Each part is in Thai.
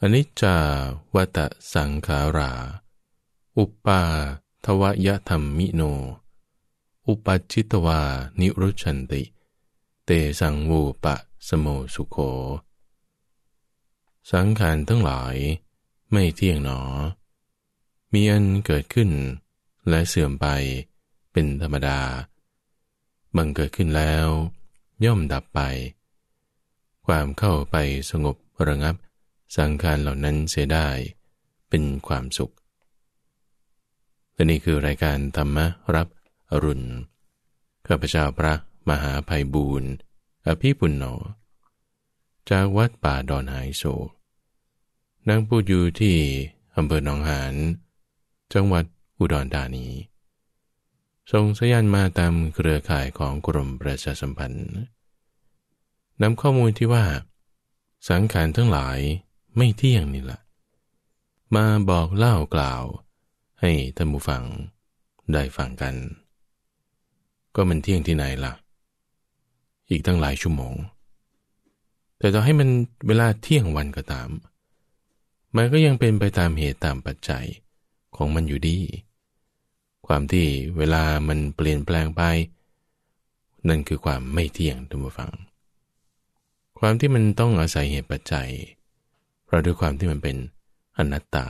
อนิจจาวตสังขารา อุปปาทวยธรรมมิโน อุปัจิตวานิรุชันติ เตสังวูปะสโมสุโข สังขารทั้งหลายไม่เที่ยงหนอ มีอันเกิดขึ้นและเสื่อมไปเป็นธรรมดาบังเกิดขึ้นแล้ว ย่อมดับไป ความเข้าไปสงบระงับสังขารเหล่านั้นเสียได้เป็นความสุขและนี่คือรายการธรรมรับอรุณข้าพเจ้าพระมหาภัยบูรณ์อภิปุณโญจากวัดป่าดอนหายโศกนั่งพูดอยู่ที่อำเภอหนองหานจังหวัดอุดรธานีส่งสัญญาณมาตามเครือข่ายของกรมประชาสัมพันธ์นำข้อมูลที่ว่า สังขารทั้งหลายไม่เที่ยงนี่แหละมาบอกเล่ากล่าว ให้ท่านผู้ฟังได้ฟังกัน ก็มันเที่ยงที่ไหนล่ะ อีกตั้งหลายชั่วโมง แต่ต่อให้มันเวลาเที่ยงวันก็ตาม มันก็ยังเป็นไปตามเหตุตามปัจจัยของมันอยู่ดี ความที่เวลามันเปลี่ยนแปลงไปนั่นคือความไม่เที่ยง ท่านผู้ฟัง ความที่มันต้องอาศัยเหตุปัจจัยราะด้วยความที่มันเป็นอนัตตา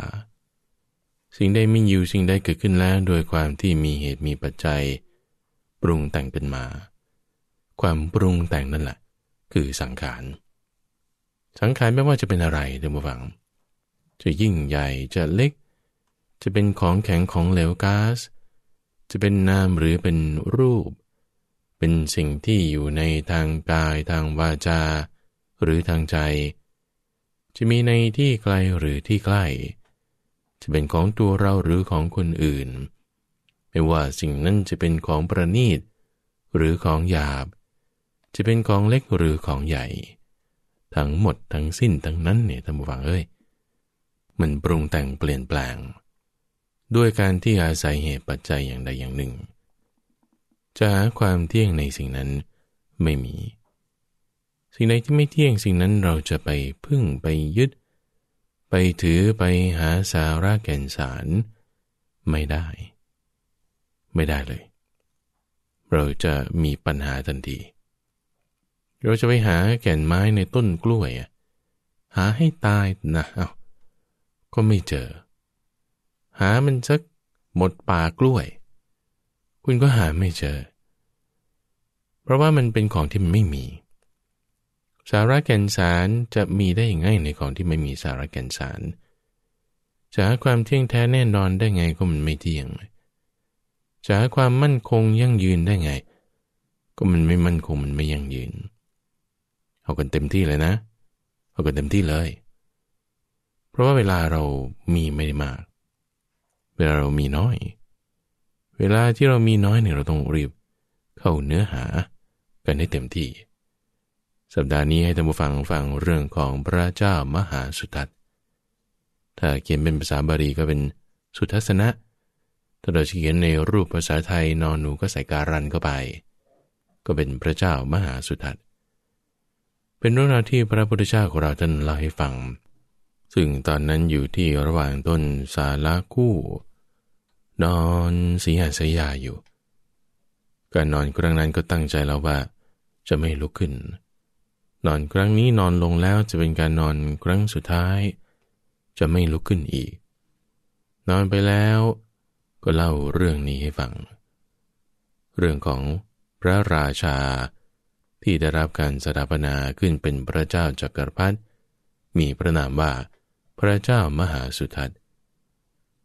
สิ่งใดมีอยู่สิ่งใดเกิดขึ้นแล้วโดยความที่มีเหตุมีปัจจัย ปรุงแต่งเป็นมา ความปรุงแต่งนั่นแหละคือสังขารสังขารไม่ว่าจะเป็นอะไรเดี๋ยวมาฟัง จะยิ่งใหญ่จะเล็ก จะเป็นของแข็งของเหลวก๊าซจะเป็นนามหรือเป็นรูป เป็นสิ่งที่อยู่ในทางกายทางวาจาหรือทางใจจะมีในที่ไกลหรือที่ใกล้ จะเป็นของตัวเราหรือของคนอื่น ไม่ว่าสิ่งนั้นจะเป็นของประณีตหรือของหยาบ จะเป็นของเล็กหรือของใหญ่ ทั้งหมดทั้งสิ้นทั้งนั้นเนี่ยท่านผู้ฟังเอ้ยมันปรุงแต่งเปลี่ยนแปลง ด้วยการที่อาศัยเหตุปัจจัยอย่างใดอย่างหนึ่ง จะหาความเที่ยงในสิ่งนั้นไม่มีสิ่งใดที่ไม่เที่ยงสิ่งนั้นเราจะไปพึ่งไปยึด ไปถือไปหาสาระแก่นสาร ไม่ได้ ไม่ได้เลย เราจะมีปัญหาทันที เราจะไปหาแก่นไม้ในต้นกล้วยหาให้ตายนะเอา้าก็ไม่เจอ หามันสักหมดป่ากล้วย คุณก็หาไม่เจอ เพราะว่ามันเป็นของที่มันไม่มีสาระแก่นสารจะมีได้อย่างไงในของที่ไม่มีสาระแก่นสารจะหาความเที่ยงแท้แน่นอนได้ไงก็มันไม่เที่ยงจะหาความมั่นคงยั่งยืนได้ไง ก็มันไม่มั่นคงมันไม่ยั่งยืน เอากันเต็มที่เลยนะ เอากันเต็มที่เลย เพราะว่าเวลาเรามีไม่ได้มาก เวลาเรามีน้อย เวลาที่เรามีน้อยเนี่ยเราต้องรีบ เข้าเนื้อหา กันให้เต็มที่สัปดาห์นี้ให้ท่านผู้ฟัง ฟังเรื่องของพระเจ้ามหาสุทัศน์ ถ้าเขียนเป็นภาษาบาลีก็เป็นสุทัศนะ ถ้าเราเขียนในรูปภาษาไทยนอนหนูก็ใส่การันเข้าไป ก็เป็นพระเจ้ามหาสุทัศน์ เป็นเรื่องราวที่พระพุทธเจ้าของเราท่านเล่าให้ฟัง ซึ่งตอนนั้นอยู่ที่ระหว่างต้นสาลาคู่นอนสีหาสยาอยู่ การนอนครั้งนั้นก็ตั้งใจแล้วว่าจะไม่ลุกขึ้นนอนครั้งนี้นอนลงแล้วจะเป็นการนอนครั้งสุดท้าย จะไม่ลุกขึ้นอีก นอนไปแล้วก็เล่าเรื่องนี้ให้ฟัง เรื่องของพระราชาที่ได้รับการสถาปนาขึ้นเป็นพระเจ้าจักรพรรดิมีพระนามว่าพระเจ้ามหาสุทัศน์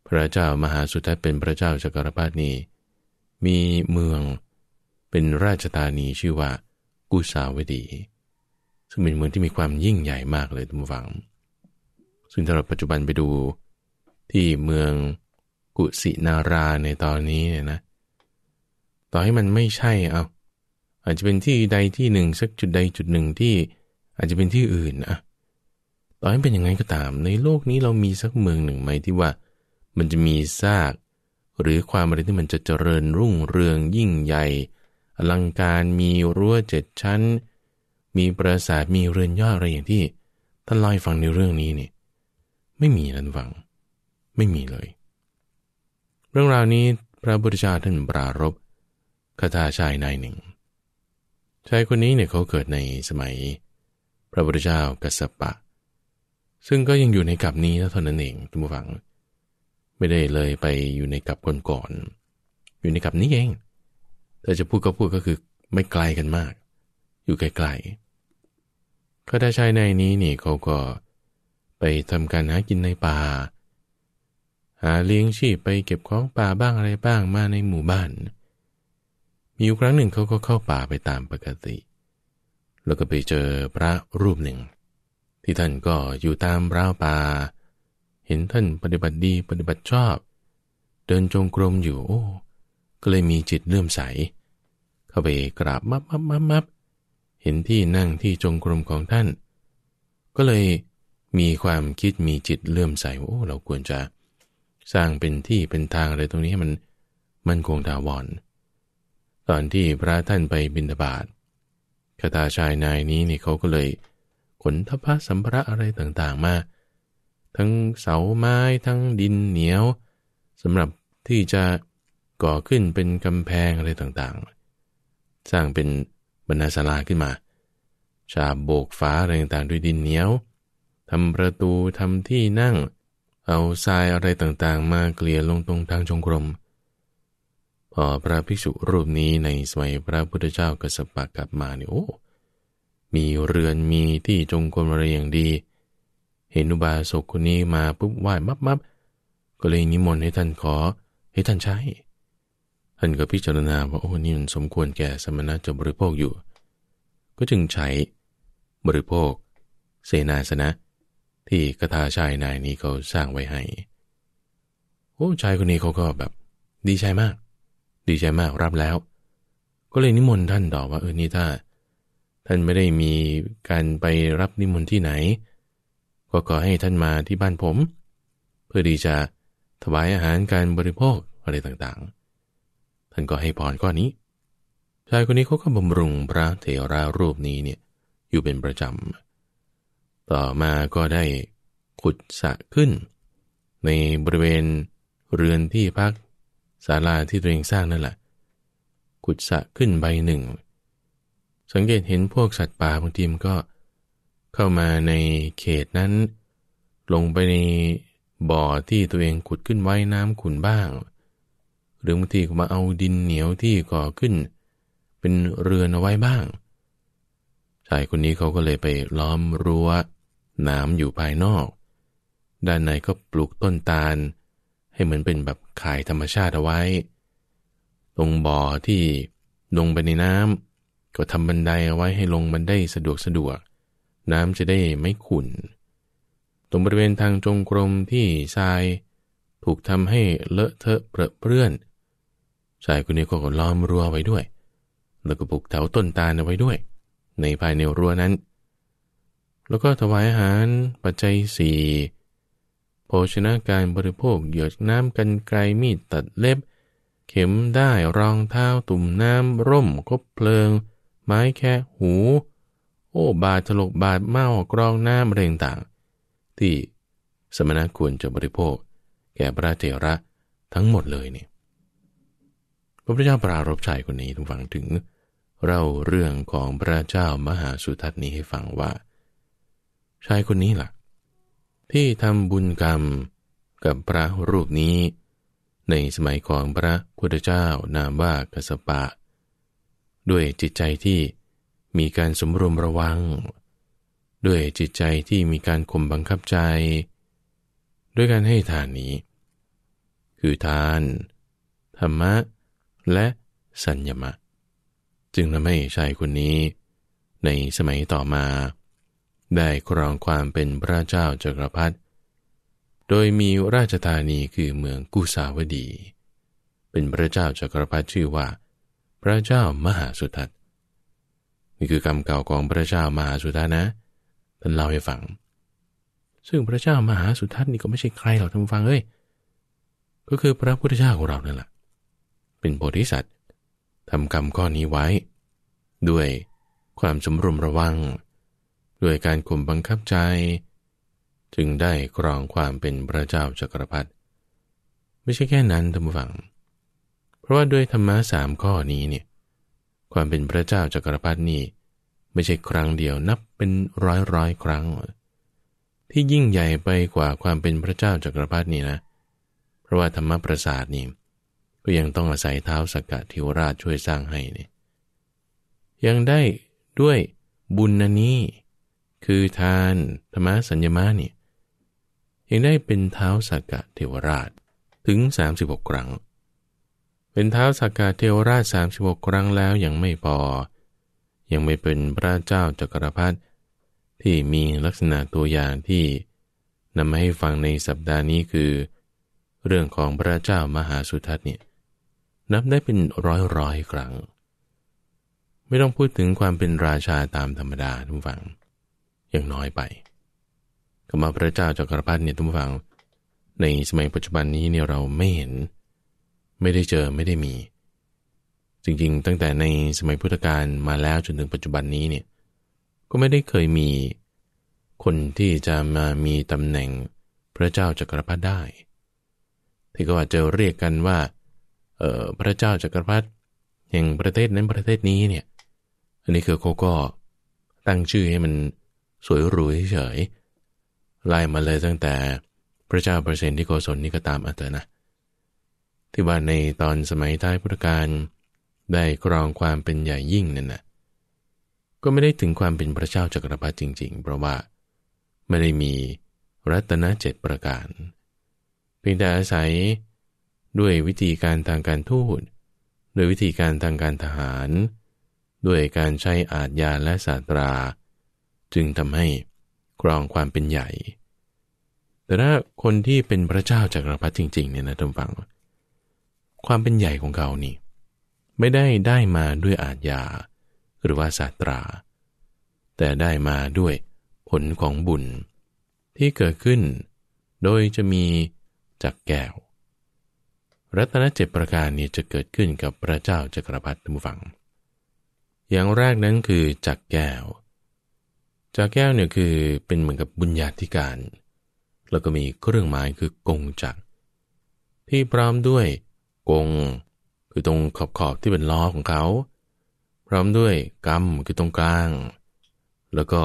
พระเจ้ามหาสุทัศน์เป็นพระเจ้าจักรพรรดินี้ มีเมืองเป็นราชธานีชื่อว่ากุสาวดีซึ่งเป็นเมืองที่มีความยิ่งใหญ่มากเลยทุกฝังซึ่งถ้าเราปัจจุบันไปดูที่เมืองกุสินาราในตอนนี้เนี่ยนะ ต่อให้มันไม่ใช่เอาอาจจะเป็นที่ใดที่หนึ่ง สักจุดใดจุดหนึ่งที่อาจจะเป็นที่อื่นนะ ต่อให้เป็นยังไงก็ตาม ในโลกนี้เรามีสักเมืองหนึ่งไหมที่ว่า มันจะมีซาก หรือความอะไรที่มันจะเจริญรุ่งเรืองยิ่งใหญ่อลังการมีรั้วเจ็ดชั้นมีปราสาทมีเรือนยอดอะไรอย่างที่ท่านเล่าให้ฟังในเรื่องนี้นี่ไม่มีนั้นฟังไม่มีเลย เรื่องราวนี้พระพุทธเจ้าท่านปรารบคาถาชายนายหนึ่ง ชายคนนี้เนี่ยเขาเกิดในสมัย พระพุทธเจ้ากัสปะ ซึ่งก็ยังอยู่ในกับนี้เท่านั้นเองทุกฟัง ไม่ได้เลยไปอยู่ในกับคนก่อน อยู่ในกับนี้เองแต่จะพูดก็พูดก็คือไม่ไกลกันมาก อยู่ไกลๆก็ถ้าชายในนี้นี่เขาก็ไปทำการหากินในป่าหาเลี้ยงชีพไปเก็บของป่าบ้างอะไรบ้างมาในหมู่บ้าน มีอยู่ครั้งหนึ่งเขาก็เข้าป่าไปตามปกติ แล้วก็ไปเจอพระรูปหนึ่ง ที่ท่านก็อยู่ตามราวป่า เห็นท่านปฏิบัติดีปฏิบัติชอบ เดินจงกรมอยู่โอ้ก็เลยมีจิตเลื่อมใสเข้าไปกราบมับมับมับมับมบเห็นที่นั่งที่จงกรมของท่าน ก็เลยมีความคิดมีจิตเลื่อมใสว่าโอ้เราควรจะสร้างเป็นที่เป็นทางอะไรตรงนี้ให้มันมันคงถาวรตอนที่พระท่านไปบิณฑบาตคาตาชายนายนี้นี่เขาก็เลย ขนทัพพระสัมภระอะไรต่างๆมา ทั้งเสาไม้ทั้งดินเหนียวสำหรับที่จะก่อขึ้นเป็นกำแพงอะไรต่างๆ สร้างเป็นบรรณาศาลาขึ้นมา ชาบโบกฟ้าอะไรต่างๆด้วยดินเหนียวทำประตูทำที่นั่ง เอาทรายอะไรต่างๆมาเกลี่ยลงตรงทางชงกรม พอพระภิกษุรูปนี้ในสมัยพระพุทธเจ้ากัสปะกลับมาเนี่ยโอ้มีเรือนมีที่จงกรมอะไรอย่างดี เห็นอุบาสกคนนี้มาปุ๊บไหว้มับมับก็เลยนิมนต์ให้ท่านขอให้ท่านใช้ท่านก็พิจารณาว่าโอ้นี่มันสมควรแก่สมณะจะบริโภคอยู่ ก็จึงใช้บริโภคเสนาสนะที่กทาชายนายนี้เขาสร้างไว้ให้โอ้ชายคนนี้เขาก็แบบดีใจมาก ดีใจมากรับแล้ว ก็เลยนิมนต์ท่านต่อว่าเออนี่ถ้า ท่านไม่ได้มีการไปรับนิมนต์ที่ไหน ก็ขอให้ท่านมาที่บ้านผม เพื่อดีจะถวายอาหารการบริโภคอะไรต่าง ๆท่านก็ให้พรข้อนี้ ชายคนนี้เขาก็บำรุงพระเถรารูปนี้เนี่ยอยู่เป็นประจำต่อมาก็ได้ขุดสะขึ้น ในบริเวณเรือนที่พักศาลาที่ตัวเองสร้างนั่นแหละขุดสะขึ้นใบหนึ่ง สังเกตเห็นพวกสัตว์ป่าบางทีมก็เข้ามาในเขตนั้น ลงไปในบ่อที่ตัวเองขุดขึ้นไว้น้ำขุนบ้างหรือบางทีก็มาเอาดินเหนียวที่ก่อขึ้น เป็นเรือนเอาไว้บ้าง ชายคนนี้เขาก็เลยไปล้อมรั้วหนามอยู่ภายนอก ด้านในก็ปลูกต้นตาล ให้เหมือนเป็นแบบขายธรรมชาติเอาไว้ ตรงบ่อที่ลงไปในน้ำก็ทำบันไดเอาไว้ให้ลงบันไดสะดวกสะดวก น้ำจะได้ไม่ขุ่น ตรงบริเวณทางจงกรมที่ทรายถูกทำให้เลอะเทอะเปรอะเปื้อนชายคนนี้ก็ล้อมรั้วไว้ด้วย แล้วก็ปลูกเถาต้นตาลเอาไว้ด้วย ในภายในรั้วนั้น แล้วก็ถวายอาหารปัจจัยสี่โภชนาการบริโภคหยดน้ำกันไกลมีดตัดเล็บ เข็มได้รองเท้า ตุ่มน้ำร่ม คบเพลิง ไม้แค่หู โอ้บาทถลกบาดเมากรองน้ำเรงต่าง ที่สมณะควรจะบริโภค แก่พระเจระทั้งหมดเลยเนี่ยพระพุทธเจ้าปรารบชายคนนี้ทุกฝังถึงเล่าเรื่องของพระเจ้ามหาสุทัศนี้ให้ฟังว่า ชายคนนี้ละ่ะที่ทำบุญกรรมกับพระรูปนี้ ในสมัยของพระพุทธเจ้านามว่ากัสปะด้วยจิตใจที่มีการสมรวมระวัง ด้วยจิตใจที่มีการข่มบังคับใจ ด้วยการให้ทานนี้ คือทาน ธรรมะและสัญญมะ จึงทำให้ชายคนนี้ในสมัยต่อมา ได้ครองความเป็นพระเจ้าจักรพรรดิโดยมีราชธานีคือเมือง กุสาวดี เป็นพระเจ้าจักรพรรดิชื่อว่า พระเจ้ามหาสุทัศน์นี่คือคำเก่าของพระเจ้ามหาสุทัศน์นะท่านเล่าให้ฟัง ซึ่งพระเจ้ามหาสุทัศน์นี่ก็ไม่ใช่ใครหรอกท่านฟังเอ้ยก็คือพระพุทธเจ้าของเรานั่นแหละเป็นโพธิสัตว์ทำกรรมข้อนี้ไว้ ด้วยความสมรุมระวัง ด้วยการข่มบังคับใจ จึงได้กรองความเป็นพระเจ้าจักรพรรดิไม่ใช่แค่นั้นท่านผู้ฟัง เพราะว่าด้วยธรรมะสามข้อนี้เนี่ยความเป็นพระเจ้าจักรพรรดินี่ไม่ใช่ครั้งเดียวนับเป็นร้อยร้อยครั้ง ที่ยิ่งใหญ่ไปกว่าความเป็นพระเจ้าจักรพรรดินี่นะ เพราะว่าธรรมประสาทนี่ก็ยังต้องอาศัยเท้าสกกะทิวราชช่วยสร้างให้เนี่ยยังได้ด้วยบุญนันนี้ คือทานธรรมสัญญมาเนี่ยยังได้เป็นเท้าสกกะเทวราชถึง 36 ครั้ง เป็นเท้าสกกะเทวราช 36 ครั้งแล้วยังไม่พอ ยังไม่เป็นพระเจ้าจักรพรรดิที่มีลักษณะตัวอย่างที่นำมาให้ฟังในสัปดาห์นี้คือเรื่องของพระเจ้ามหาสุทัศน์เนี่ยนับได้เป็นร้อยร้อยครั้งไม่ต้องพูดถึงความเป็นราชาตามธรรมดาทุกฝังอย่างน้อยไปกมาพระเจ้าจักรพรรดิเนี่ยทุกฝัง ในสมัยปัจจุบันนี้เนี่ยเราไม่เห็น ไม่ได้เจอไม่ได้มี จริงๆตั้งแต่ในสมัยพุทธกาลมาแล้วจนถึงปัจจุบันนี้เนี่ยก็ไม่ได้เคยมีคนที่จะมามีตำแหน่งพระเจ้าจักรพรรดิได้ที่ก็ว่าจะเรียกกันว่าพระเจ้าจักรพรรดิแห่งประเทศนั้นประเทศนี้เนี่ยอันนี้คือเขาก็ ตั้งชื่อให้มันสวยหรูเฉยไล่มาเลยตั้งแต่พระเจ้าเปอร์เซนที่โกศลนี่ก็ตามอัตนะ ที่ว่าในตอนสมัยท้ายพุทธกาลได้ครองความเป็นใหญ่ยิ่งนั่นนะก็ไม่ได้ถึงความเป็นพระเจ้าจักรพรรดิจริง ๆ เพราะว่าไม่ได้มีรัตนเจ็ดประการเพียงแต่อาศัยด้วยวิธีการทางการทูตด้วยวิธีการทางการทหาร ด้วยการใช้อาทยาและศาสตรา จึงทำให้กรองความเป็นใหญ่ แต่ถ้าคนที่เป็นพระเจ้าจากักรพรรดิจริงๆเนี่ยนะท่านฟัง ความเป็นใหญ่ของเขานี่ไม่ได้ได้มาด้วยอาทยาหรือว่าศาสตรา แต่ได้มาด้วยผลของบุญ ที่เกิดขึ้น โดยจะมีจากแก้วรัตนเจ็ประการนี้จะเกิดขึ้นกับพระเจ้าจักรพรรดิทุกฝัง อย่างแรกนั้นคือจักแก้วจักแก้วเนี่ยคือเป็นเหมือนกับบุญญาธิการ แล้วก็มีเครื่องหมายคือกงจักรที่พร้อมด้วยกงคือตรงขอบขอบที่เป็นล้อของเขา พร้อมด้วยกำคือตรงกลาง แล้วก็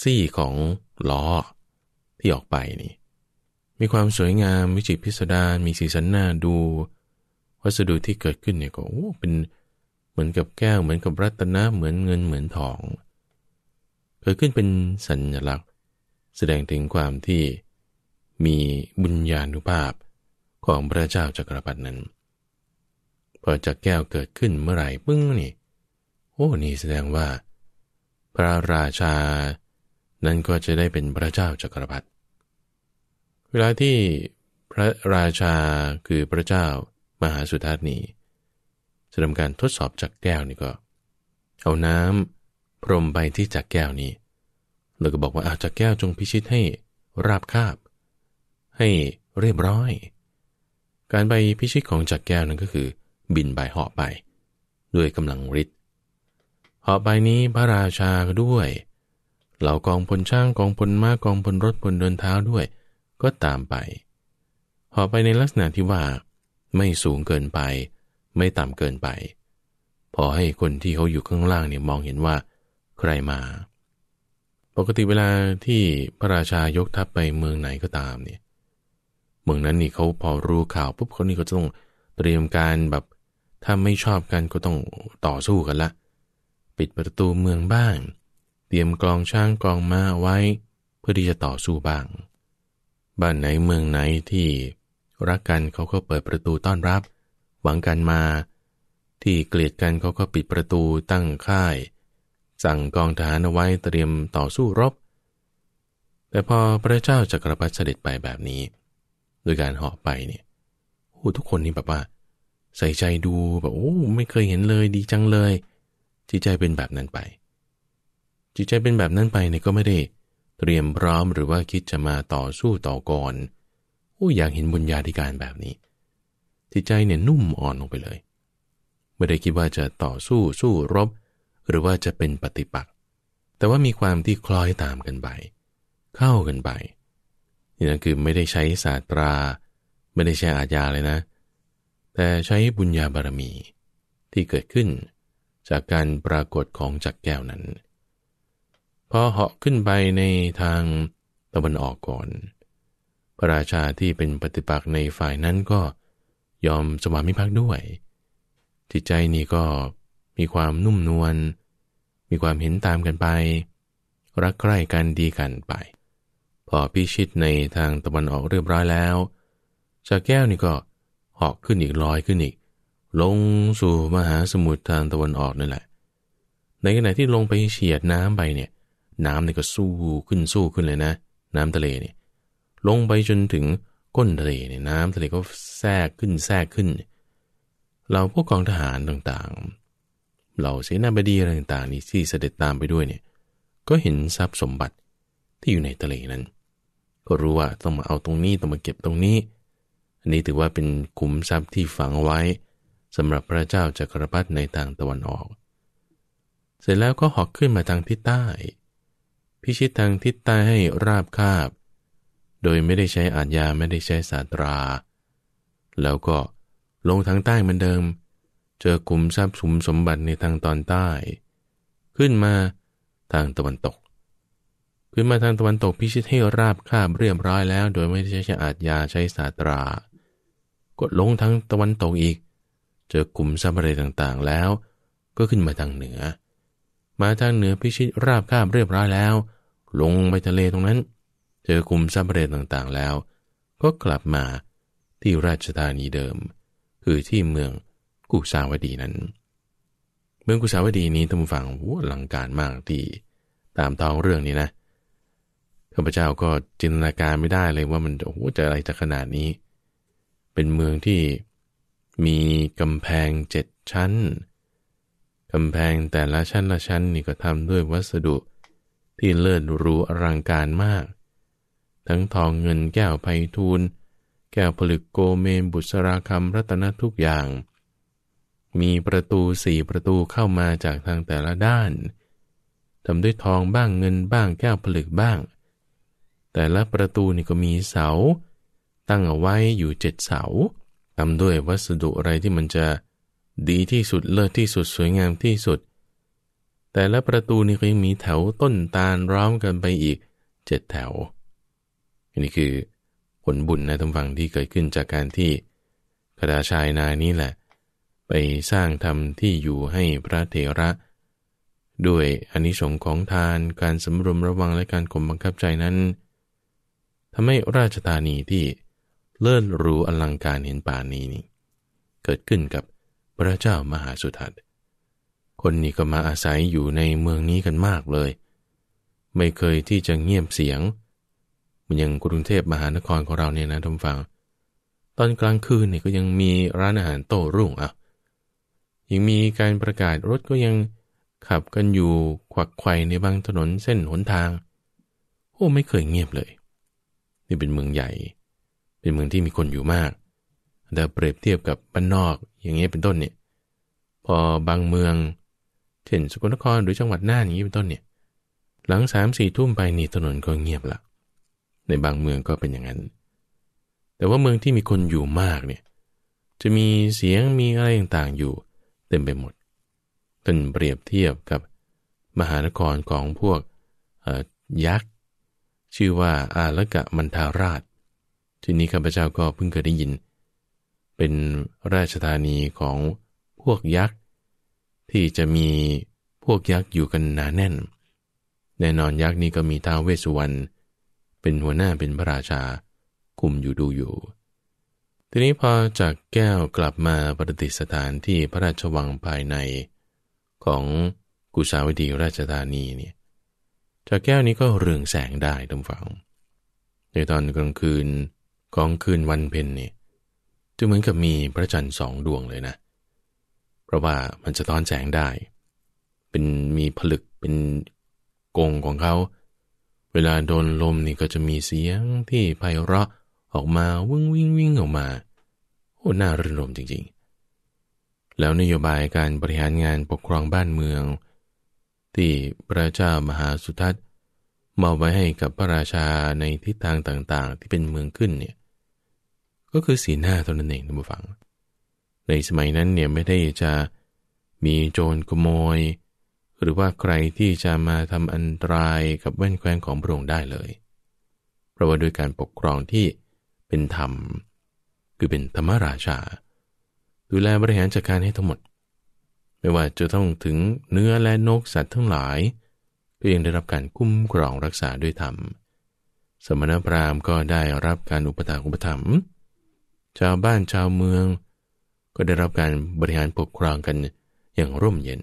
ซี่ของล้อที่ออกไปนี่มีความสวยงามวิจิตพิสดารมีสีสันน่าดู วัสดุที่เกิดขึ้นเนี่ยก็โอ้เป็นเหมือนกับแก้วเหมือนกับรัตนะเหมือนเงินเหมือนทอง เกิดขึ้นเป็นสัญลักษณ์ แสดงถึงความที่มีบุญญาณุภาพของพระเจ้าจักรพรรดินั้น พอจากแก้วเกิดขึ้นเมื่อไหร่ปึ้งนี่โอ้นี่แสดงว่า พระราชานั้นก็จะได้เป็นพระเจ้าจักรพรรดิเวลาที่พระราชาคือพระเจ้ามหาสุทัศนีจะทำการทดสอบจักแก้วนี่ก็ เอาน้ำพรมไปที่จักแก้วนี้ แล้วก็บอกว่าอาจักแก้วจงพิชิตให้ราบคาบ ให้เรียบร้อย การไปพิชิตของจักแก้วนั้นก็คือ บินใบเหาะไป ด้วยกำลังฤทธิ์เหาะไปนี้พระราชาก็ด้วยเหล่ากองพลช่างกองพลม้ากองพลรถพลเดินเท้าด้วยก็ตามไปหอไปในลักษณะที่ว่า ไม่สูงเกินไป ไม่ต่ำเกินไป พอให้คนที่เขาอยู่ข้างล่างเนี่ยมองเห็นว่า ใครมา ปกติเวลาที่พระราชายกทัพไปเมืองไหนก็ตามเนี่ย เมืองนั้นนี่เขาพอรู้ข่าวปุ๊บเขานี่ก็ต้องเตรียมการแบบถ้าไม่ชอบกันก็ต้องต่อสู้กันละปิดประตูเมืองบ้าง เตรียมกองช่างกองมาไว้ เพื่อที่จะต่อสู้บ้างบ้านไหนเมืองไหนที่รักกันเขาก็เปิดประตูต้อนรับ หวังกันมา ที่เกลียดกันเขาก็ปิดประตูตั้งค่าย สั่งกองทหารเอาไว้เตรียมต่อสู้รบ แต่พอพระเจ้าจักรพรรดิเสด็จไปแบบนี้โดยการเหาะไปเนี่ยโอ้ทุกคนนี่แบบว่า ใส่ใจดูแบบโอ้ไม่เคยเห็นเลยดีจังเลย จิตใจเป็นแบบนั้นไป จิตใจเป็นแบบนั้นไปเนี่ยก็ไม่ได้เตรียมพร้อมหรือว่าคิดจะมาต่อสู้ต่อกนโอ้ อยากเห็นบุญญาธิการแบบนี้จิตใจเนี่ยนุ่มอ่อนลงไปเลย ไม่ได้คิดว่าจะต่อสู้สู้รบ หรือว่าจะเป็นปฏิปักษ์ แต่ว่ามีความที่คล้อยตามกันไปเข้ากันไป นี่นะคือไม่ได้ใช้ศาสตรา ไม่ได้ใช้อาญาเลยนะ แต่ใช้บุญญาบารมีที่เกิดขึ้น จากการปรากฏของจักรแก้วนั้นพอเหาะขึ้นไปในทางตะวันออกก่อน พระราชาที่เป็นปฏิปักษ์ในฝ่ายนั้นก็ยอมสวามิภักดิ์ด้วย จิตใจนี่ก็มีความนุ่มนวล มีความเห็นตามกันไป รักใคร่กันดีกันไป พอพิชิตในทางตะวันออกเรียบร้อยแล้วจากแก้วนี่ก็เหาะขึ้นอีกลอยขึ้นอีก ลงสู่มหาสมุทรทางตะวันออกนั่นแหละ ในขณะที่ลงไปเฉียดน้ำไปเนี่ยน้ำเนี่ยก็สู้ขึ้นสู้ขึ้นเลยนะ น้ำทะเลเนี่ยลงไปจนถึงก้นทะเลเนี่ยน้ำทะเลก็แทรกขึ้นแทรกขึ้นเราพวกกองทหารต่างๆเราเสนาบดีอะไรต่างๆ นี่ที่เสด็จตามไปด้วยเนี่ยก็เห็นทรัพย์สมบัติที่อยู่ในทะเลนั้น ก็รู้ว่าต้องมาเอาตรงนี้ต้องมาเก็บตรงนี้ อันนี้ถือว่าเป็นขุมทรัพย์ที่ฝังไว้สำหรับพระเจ้าจักรพรรดิในทางตะวันออก เสร็จแล้วก็หอกขึ้นมาทางทิศใต้พิชิตทางทิศใต้ให้ราบคาบ โดยไม่ได้ใช้อาญาไม่ได้ใช้ศาสตรา แล้วก็ลงทางใต้เหมือนเดิม เจอกลุ่มทรัพย์สมสมบัติในทางตอนใต้ ขึ้นมาทางตะวันตก ขึ้นมาทางตะวันตกพิชิตให้ราบคาบเรียบร้อยแล้ว โดยไม่ได้ใช้อาญาใช้ศาสตรา กดลงทางตะวันตกอีก เจอกลุ่มทรัพย์อะไรต่างๆแล้ว ก็ขึ้นมาทางเหนือมาทางเหนือพิชิต ราบคาบเรียบร้อยแล้ว ลงไปทะเลตรงนั้น เจอกลุ่มซับเรตต่างๆ แล้ว ก็กลับมาที่ราชธานีเดิม คือที่เมืองกุสาวดีนั้น เมืองกุสาวดีนี้ท่านผู้ฟังวัวลังการมากที่ตามท้องเรื่องนี้นะข้าพเจ้าก็จินตนาการไม่ได้เลยว่ามันโอ้โหจะอะไรจะขนาดนี้ เป็นเมืองที่มีกำแพงเจ็ดชั้นกำแพงแต่ละชั้นละชั้นนี่ก็ทำด้วยวัสดุที่เลิศหรูอลังการมาก ทั้งทองเงินแก้วไพทูลแก้วผลึกโกเมนบุษราคำรัตนทุกอย่าง มีประตูสี่ประตูเข้ามาจากทางแต่ละด้านทำด้วยทองบ้างเงินบ้างแก้วผลึกบ้าง แต่ละประตูนี่ก็มีเสา ตั้งเอาไว้อยู่เจ็ดเสาทำด้วยวัสดุอะไรที่มันจะดีที่สุดเลิศที่สุดสวยงามที่สุด แต่ละประตูนี่ก็ยังมีแถวต้นตาลร้อมกันไปอีกเจ็ดแถวอันนี้คือผลบุญนะท่านฟังที่เกิดขึ้นจากการที่กระดาชายนายนี้แหละ ไปสร้างทำที่อยู่ให้พระเถระ ด้วยอนนิสงค์ของทานการสำรวมระวังและการข่มบังคับใจนั้นทำให้ราชธานีที่เลิศหรูอลังการเห็นป่านนี้นี่เกิดขึ้นกับพระเจ้ามหาสุทัศน์ คนนี้ก็มาอาศัยอยู่ในเมืองนี้กันมากเลย ไม่เคยที่จะเงียบเสียง มันยังกรุงเทพมหานครของเราเนี่ยนะท่านฟัง ตอนกลางคืนเนี่ยก็ยังมีร้านอาหารโต้รุ่งอ่ะ ยังมีการประกาศรถก็ยังขับกันอยู่ขวักไขว่ในบางถนนเส้นหนทาง โอ้ไม่เคยเงียบเลย นี่เป็นเมืองใหญ่ เป็นเมืองที่มีคนอยู่มากเดาเปรียบเทียบกับบ้านนอกอย่างเงี้ยเป็นต้นเนี่ยพอบางเมืองเช่นสกลนครหรือจังหวัดน่านอย่างเงี้เป็นต้นเนี่ยหลังสามสี่ทุ่มไปนี่ถนนก็เงียบละในบางเมืองก็เป็นอย่างนั้น แต่ว่าเมืองที่มีคนอยู่มากเนี่ยจะมีเสียงมีอะไรต่างๆอยู่เต็มไปหมดต้นเปรียบเทียบกับมหานครของพวกยักษ์ชื่อว่าอาละกะมันทาราชทีนี้ข้าพเจ้าก็เพิ่งเคยได้ยินเป็นราชธานีของพวกยักษ์ที่จะมีพวกยักษ์อยู่กันหนาแน่น แน่นอนยักษ์นี้ก็มีท้าวเวสสุวรรณเป็นหัวหน้าเป็นพระราชาคุมอยู่ดูอยู่ ทีนี้พอจากแก้วกลับมาประดิษฐานที่พระราชวังภายในของกุสาวดีราชธานีเนี่ยจากแก้วนี้ก็เรืองแสงได้ทุกฝั่งในตอนกลางคืนของคืนวันเพ็ญเนี่ยจึงเหมือนกับมีพระจันทร์สองดวงเลยนะ เพราะว่ามันจะต้อนแสงได้ เป็นมีผลึกเป็นกงของเขา เวลาโดนลมนี่ก็จะมีเสียงที่ไพเราะออกมาวิ่งวิ่งวิ่งออกมา โอ้ น่ารื่นรมจริงๆ แล้วนโยบายการบริหารงานปกครองบ้านเมือง ที่พระเจ้ามหาสุทัศน์มอบไว้ให้กับพระราชาในทิศทางต่างๆ ที่เป็นเมืองขึ้นเนี่ยก็คือศีลห้าเท่านั้นเองท่านผู้ฟัง ในสมัยนั้นเนี่ยไม่ได้จะมีโจรขโมย หรือว่าใครที่จะมาทำอันตรายกับแว่นแคว้นของพระองค์ได้เลย เพราะว่าด้วยการปกครองที่เป็นธรรม คือเป็นธรรมราชาดูแลบริหารจัดการให้ทั้งหมด ไม่ว่าจะต้องถึงเนื้อและนกสัตว์ทั้งหลายก็ยังได้รับการคุ้มครองรักษาด้วยธรรม สมณพราหมณ์ก็ได้รับการอุปถัมภ์อุปถัมภ์ชาวบ้านชาวเมือง ก็ได้รับการบริหารปกครองกันอย่างร่มเย็น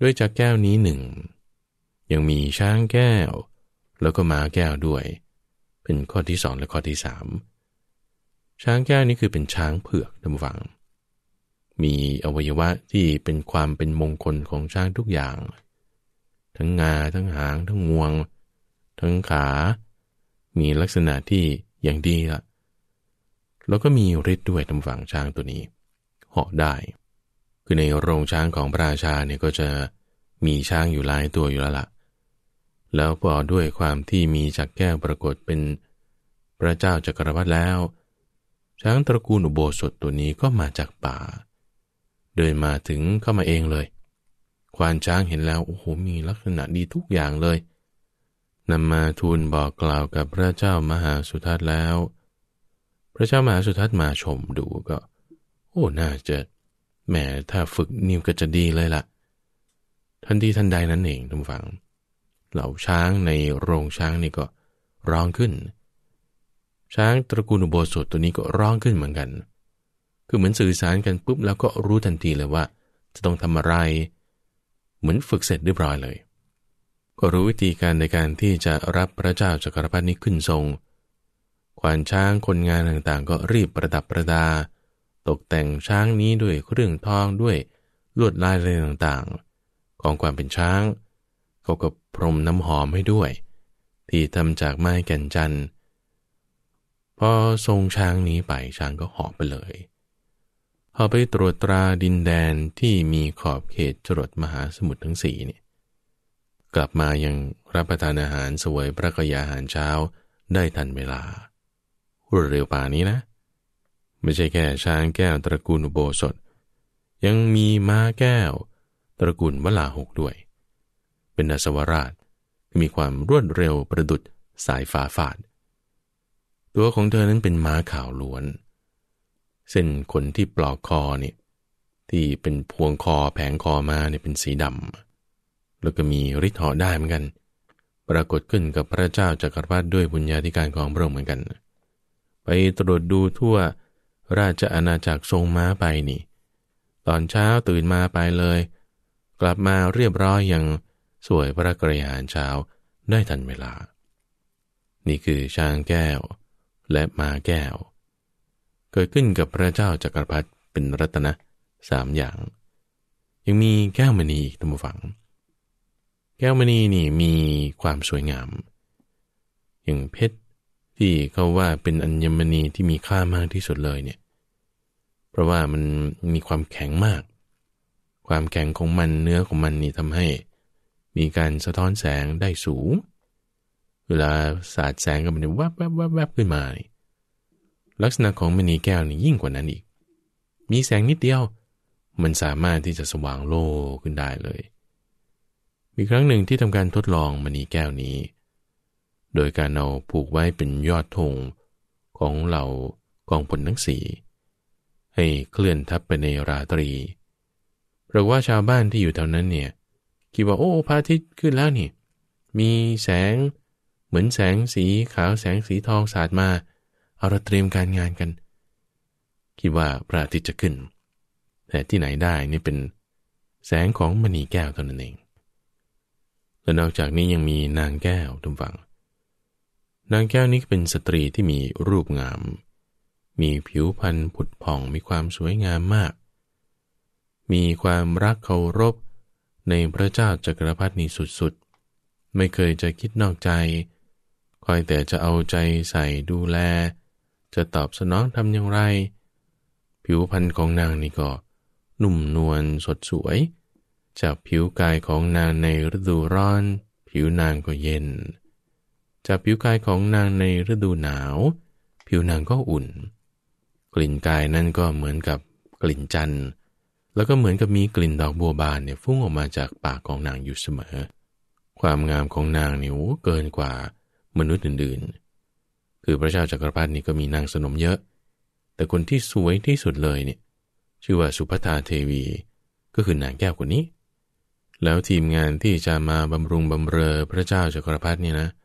ด้วยจากแก้วนี้หนึ่งยังมีช้างแก้ว แล้วก็มาแก้วด้วย เป็นข้อที่สองและข้อที่สามช้างแก้วนี้คือเป็นช้างเผือกดำฝังมีอวัยวะที่เป็นความเป็นมงคลของช้างทุกอย่าง ทั้งงาทั้งหางทั้งงวง ทั้งขา มีลักษณะที่อย่างดีละ่ะแล้วก็มีฤทธิ์ด้วยทำฝังช้างตัวนี้เหาะได้ คือในโรงช้างของพระราชาเนี่ยก็จะมีช้างอยู่หลายตัวอยู่แล้วละ่ะแล้วพอด้วยความที่มีจักแก้วปรากฏเป็นพระเจ้าจักรวรรดิแล้ว ช้างตระกูลอุโบสถตัวนี้ก็มาจากป่า เดินมาถึงเข้ามาเองเลย ควานช้างเห็นแล้วโอ้โหมีลักษณะดีทุกอย่างเลยนำมาทูลบอกกล่าวกับพระเจ้ามหาสุทัศน์แล้วพระเจ้ามหาสุทัศน์มาชมดูก็ โอ้น่าจะแหมถ้าฝึกนิ่วก็จะดีเลยละ่ะทันทีทันใดนั้นเองทุกฝัง เหล่าช้างในโรงช้างนี่ก็ร้องขึ้น ช้างตระกูลอุโบสถตัวนี้ก็ร้องขึ้นเหมือนกัน คือเหมือนสื่อสารกันปุ๊บแล้วก็รู้ทันทีเลยว่า จะต้องทำอะไร เหมือนฝึกเสร็จเรียบร้อยเลย ก็รู้วิธีการในการที่จะรับพระเจ้าจักรพรรดินี้ขึ้นทรงขวานช้างคนงานต่างๆ ก็รีบประดับประดา ตกแต่งช้างนี้ด้วยเครื่องทองด้วยลวดลายอะไรต่างๆ ของความเป็นช้างเขาก็พรมน้ำหอมให้ด้วย ที่ทำจากไม้แก่นจันทร์พอทรงช้างนี้ไปช้างก็หอบไปเลย พอไปตรวจตราดินแดนที่มีขอบเขตจรดมหาสมุทรทั้งสี่เนี่ยกลับมายังรับประทานอาหารสวยพระกยาหารเช้าได้ทันเวลารวดเร็วป่านี้นะ ไม่ใช่แค่ช้างแก้วตระกูลอุโบสถ ยังมีม้าแก้วตระกูลวลาหกด้วย เป็นนสวราช มีความรวดเร็วประดุดสายฟ้าฟาด ตัวของเธอนั้นเป็นม้าขาวล้วน เส้นขนที่ปลอกคอเนี่ยที่เป็นพวงคอแผงคอมาเนี่ยเป็นสีดำแล้วก็มีฤทธิ์เหาะได้เหมือนกัน ปรากฏขึ้นกับพระเจ้าจักรพรรดิด้วยบุญญาธิการของพระองค์เหมือนกันเไปตรวจดูทั่วราชอาณาจักรทรงม้าไปนี่ ตอนเช้าตื่นมาไปเลย กลับมาเรียบร้อยอย่างสวยพระกรยาหารเช้า ได้ทันเวลา นี่คือช้างแก้วและมาแก้ว เกิดขึ้นกับพระเจ้าจักรพรรดิเป็นรัตนะสามอย่าง ยังมีแก้วมณีอีกตัมฝัง แก้วมณีนี่มีความสวยงามอย่างเพชรที่เขาว่าเป็นอัญมณีที่มีค่ามากที่สุดเลยเนี่ย เพราะว่ามันมีความแข็งมาก ความแข็งของมันเนื้อของมันนี่ทำให้ มีการสะท้อนแสงได้สูง เวลาสาดแสงก็มันจะแวบวับววบวับขึ้นมาลักษณะของมณีแก้วนี่ยิ่งกว่านั้นอีก มีแสงนิดเดียว มันสามารถที่จะสว่างโล่ขึ้นได้เลย มีครั้งหนึ่งที่ทำการทดลองมณีแก้วนี้โดยการเอาผูกไว้เป็นยอดธงของเหล่ากองผลทั้งสี่ให้เคลื่อนทับไปในราตรีเพราะว่าชาวบ้านที่อยู่แถวนั้นเนี่ย คิดว่าโอ้พระอาทิตย์ขึ้นแล้วนี่ มีแสงเหมือนแสงสีขาวแสงสีทองสาดมาเอาเระเตรียมการงานกัน คิดว่าพระอาทิตย์จะขึ้น แต่ที่ไหนได้นี่เป็นแสงของมณีแก้วเท่านั้นเองและนอกจากนี้ยังมีนางแก้วทุกฝังนางแก้วนี้เป็นสตรีที่มีรูปงาม มีผิวพรรณผุดผ่องมีความสวยงามมาก มีความรักเคารพในพระเจ้าจักรพรรดินี้สุดๆ ไม่เคยจะคิดนอกใจ คอยแต่จะเอาใจใส่ดูแล จะตอบสนองทำอย่างไร ผิวพรรณของนางนี่ ก็ นุ่มนวลสดสวย จากผิวกายของนางในฤดูร้อน ผิวนางก็เย็นจากผิวกายของนางในฤดูหนาว ผิวนางก็อุ่น กลิ่นกายนั่นก็เหมือนกับกลิ่นจันทร์ แล้วก็เหมือนกับมีกลิ่นดอกบัวบานเนี่ยฟุ้งออกมาจากปากของนางอยู่เสมอ ความงามของนางเนี่ยเกินกว่ามนุษย์อื่นๆ คือพระเจ้าจักรพรรดินี่ก็มีนางสนมเยอะ แต่คนที่สวยที่สุดเลยเนี่ยชื่อว่าสุภัทาเทวี ก็คือนางแก้วคนนี้ แล้วทีมงานที่จะมาบำรุงบำเรอพระเจ้าจักรพรรดินี่นะเ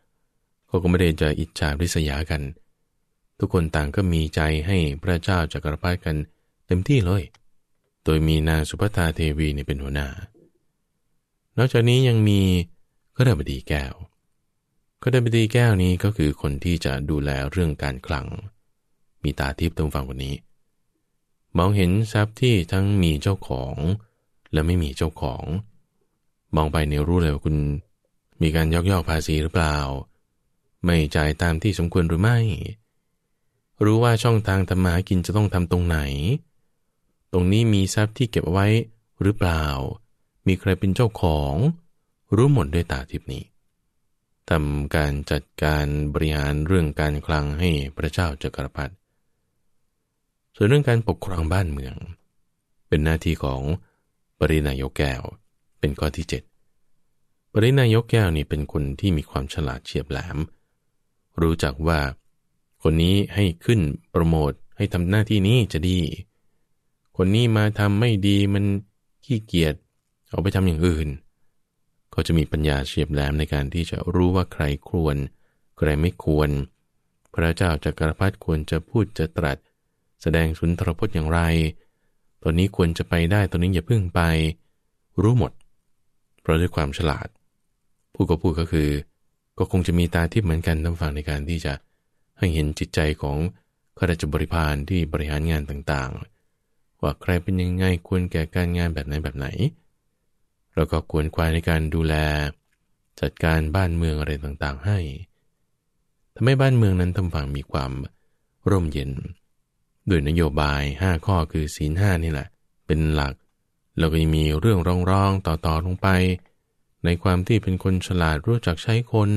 เขาก็ไม่ได้จะอิจฉาริษยากัน ทุกคนต่างก็มีใจให้พระเจ้าจักรพรรดิกันเต็มที่เลย โดยมีนางสุภตาเทวีนเป็นหัวหน้า นอกจากนี้ยังมีก็ได้บดีแก้วก็ได้บดีแก้วนี้ก็คือคนที่จะดูแลเรื่องการคลัง มีตาทิพย์ตรงฝั่งคนนี้ มองเห็นทรัพย์ที่ทั้งมีเจ้าของ และไม่มีเจ้าของ มองไปเนี่ยรู้เลยว่าคุณมีการยอกยอกภาษีหรือเปล่าไม่จ่ายตามที่สมควรหรือไม่ รู้ว่าช่องทางทำมาหากินจะต้องทำตรงไหน ตรงนี้มีทรัพย์ที่เก็บไว้หรือเปล่า มีใครเป็นเจ้าของ รู้หมดด้วยตาทิพนี้ทำการจัดการบริหารเรื่องการคลังให้พระเจ้าจักรพรรดิ ส่วนเรื่องการปกครองบ้านเมือง เป็นหน้าที่ของ ปรินายกแก้วเป็นข้อที่ 7 ปรินายกแก้วนี่เป็นคนที่มีความฉลาดเฉียบแหลมรู้จักว่า คนนี้ให้ขึ้นโปรโมทให้ทำหน้าที่นี้จะดี คนนี้มาทำไม่ดีมันขี้เกียจเอาไปทำอย่างอื่น เขาจะมีปัญญาเฉียบแหลมในการที่จะรู้ว่าใครควร ใครไม่ควร พระเจ้าจักรพรรดิควรจะพูดจะตรัส แสดงสุนทรพจน์อย่างไรตอนนี้ควรจะไปได้ตอนนี้อย่าพึ่งไป รู้หมดเพราะด้วยความฉลาดผู้ก็พูดก็คือก็คงจะมีตาที่เหมือนกันทั้งฝั่งในการที่จะ ให้เห็นจิตใจของข้าราชบริพารที่บริหารงานต่างๆ ว่าใครเป็นยังไงควรแก่การงานแบบไหน แบบไหนแล้วก็ควรควายในการดูแล จัดการบ้านเมืองอะไรต่างๆให้ทำให้บ้านเมืองนั้นทั้งฝั่งมีความร่มเย็นด้วยนโยบาย 5 ข้อคือศีลห้านี่แหละ เป็นหลักแล้วก็ยังมีเรื่องร้องๆ ต่อๆลงไปในความที่เป็นคนฉลาดรู้จักใช้คน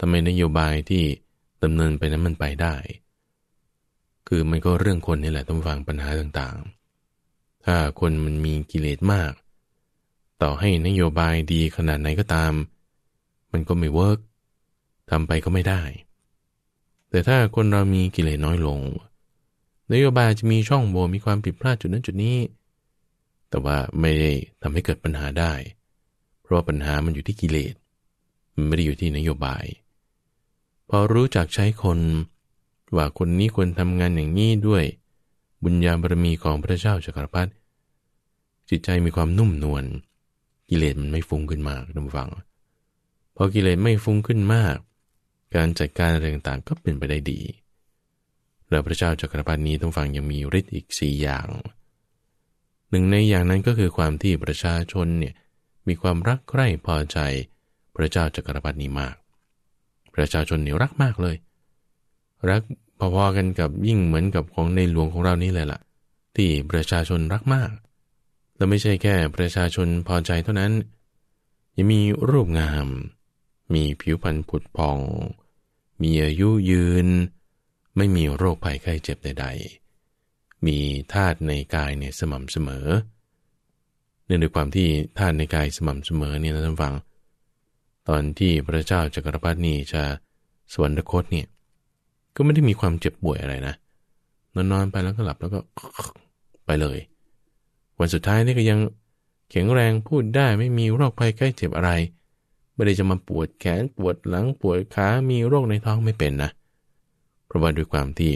ทำไมนโยบายที่ดำเนินไปนั้นมันไปได้ คือมันก็เรื่องคนนี่แหละต้องฟังปัญหาต่างๆ ถ้าคนมันมีกิเลสมาก ต่อให้นโยบายดีขนาดไหนก็ตาม มันก็ไม่เวิร์กทำไปก็ไม่ได้ แต่ถ้าคนเรามีกิเลสน้อยลง นโยบายจะมีช่องโหว่มีความผิดพลาดจุดนั้นจุดนี้ แต่ว่าไม่ได้ทำให้เกิดปัญหาได้เพราะปัญหามันอยู่ที่กิเลสมันไม่ได้อยู่ที่นโยบายพอรู้จักใช้คนว่าคนนี้ควรทำงานอย่างนี้ด้วยบุญญาบารมีของพระเจ้าจักรพรรดิจิตใจมีความนุ่มนวลกิเลสมันไม่ฟุ้งขึ้นมากท่านฟังพอกิเลสไม่ฟุ้งขึ้นมาก การจัดการอะไรต่างก็เป็นไปได้ดี แล้วพระเจ้าจักรพรรดินี้ต้องฟังยังมีฤทธิ์อีกสี่อย่าง หนึ่งในอย่างนั้นก็คือความที่ประชาชนเนี่ยมีความรักใคร่พอใจพระเจ้าจักรพรรดินี้มาก ประชาชนเนียรักมากเลย รักพอๆกันกับยิ่งเหมือนกับของในหลวงของเรานี่เลยละ่ะที่ประชาชนรักมากและไม่ใช่แค่ประชาชนพอใจเท่านั้น ยังมีรูปงาม มีผิวพรรณผุดพอง มีอายุยืน ไม่มีโรคภัยไข้เจ็บใด ๆ มีธาตุในกายเนี่ยสม่ำเสมอเเนื่องด้วยความที่ท่านในกายสม่ำเสมอเนี่ยนะท่านฟัง ตอนที่พระเจ้าจักรพรรดินี่จะสวรรคตเนี่ยก็ไม่ได้มีความเจ็บป่วยอะไรนะนอนนอนไปแล้วก็หลับแล้วก็ไปเลย วันสุดท้ายนี่ก็ยังแข็งแรงพูดได้ไม่มีโรคภัยใกล้เจ็บอะไรไม่ได้จะมาปวดแขนปวดหลังปวดขามีโรคในท้องไม่เป็นนะเพราะว่าด้วยความที่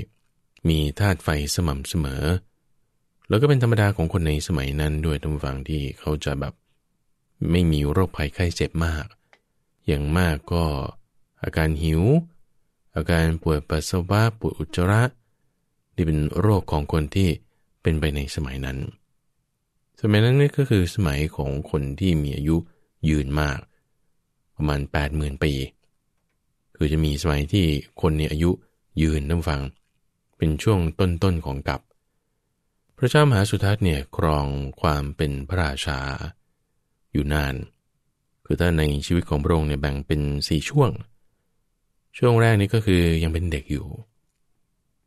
มีธาตุไฟสม่ำเสมอเแล้วก็เป็นธรรมดาของคนในสมัยนั้นด้วยท่านฟังที่เขาจะแบบไม่มีโรคภัยไข้เจ็บมาก อย่างมากก็อาการหิว อาการปวดปัสสาวะปวดอุจจาระนี่เป็นโรคของคนที่เป็นไปในสมัยนั้น สมัยนั้นนี่ก็คือสมัยของคนที่มีอายุยืนมาก ประมาณ 80,000ปีคือจะมีสมัยที่คนในอายุยืนน้ำฟัง เป็นช่วงต้นๆของกับระเจ้ามหาสุทัศน์เนี่ยครองความเป็นพระราชา อยู่นาน คือถ้าในชีวิตของพระองค์เนี่ยแบ่งเป็นสี่ช่วง ช่วงแรกนี่ก็คือยังเป็นเด็กอยู่